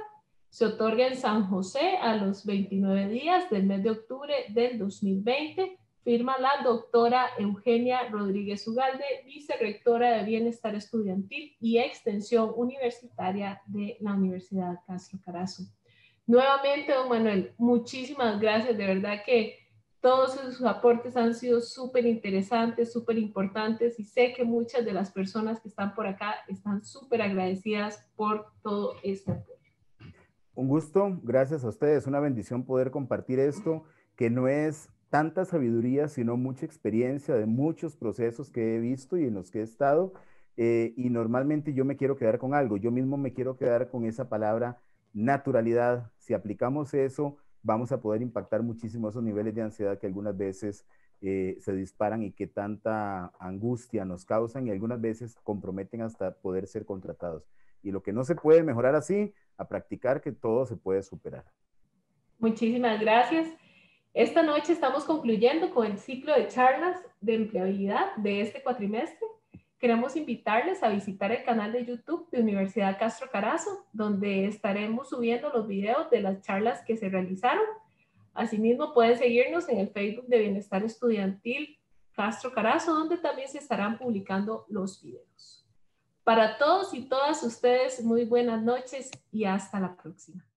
Se otorga en San José a los 29 días del mes de octubre del 2020. Firma la doctora Eugenia Rodríguez Ugalde, vicerectora de Bienestar Estudiantil y Extensión Universitaria de la Universidad Castro Carazo. Nuevamente, don Manuel, muchísimas gracias. De verdad que todos sus aportes han sido súper interesantes, súper importantes y sé que muchas de las personas que están por acá están súper agradecidas por todo este apoyo. Un gusto, gracias a ustedes, una bendición poder compartir esto, que no es tanta sabiduría, sino mucha experiencia de muchos procesos que he visto y en los que he estado. Eh, y normalmente yo me quiero quedar con algo, yo mismo me quiero quedar con esa palabra naturalidad. Si aplicamos eso vamos a poder impactar muchísimo esos niveles de ansiedad que algunas veces eh, se disparan y que tanta angustia nos causan y algunas veces comprometen hasta poder ser contratados. Y lo que no se puede mejorar así, a practicar que todo se puede superar. Muchísimas gracias. Esta noche estamos concluyendo con el ciclo de charlas de empleabilidad de este cuatrimestre Queremos invitarles a visitar el canal de YouTube de Universidad Castro Carazo, donde estaremos subiendo los videos de las charlas que se realizaron. Asimismo, pueden seguirnos en el Facebook de Bienestar Estudiantil Castro Carazo, donde también se estarán publicando los videos. Para todos y todas ustedes, muy buenas noches y hasta la próxima.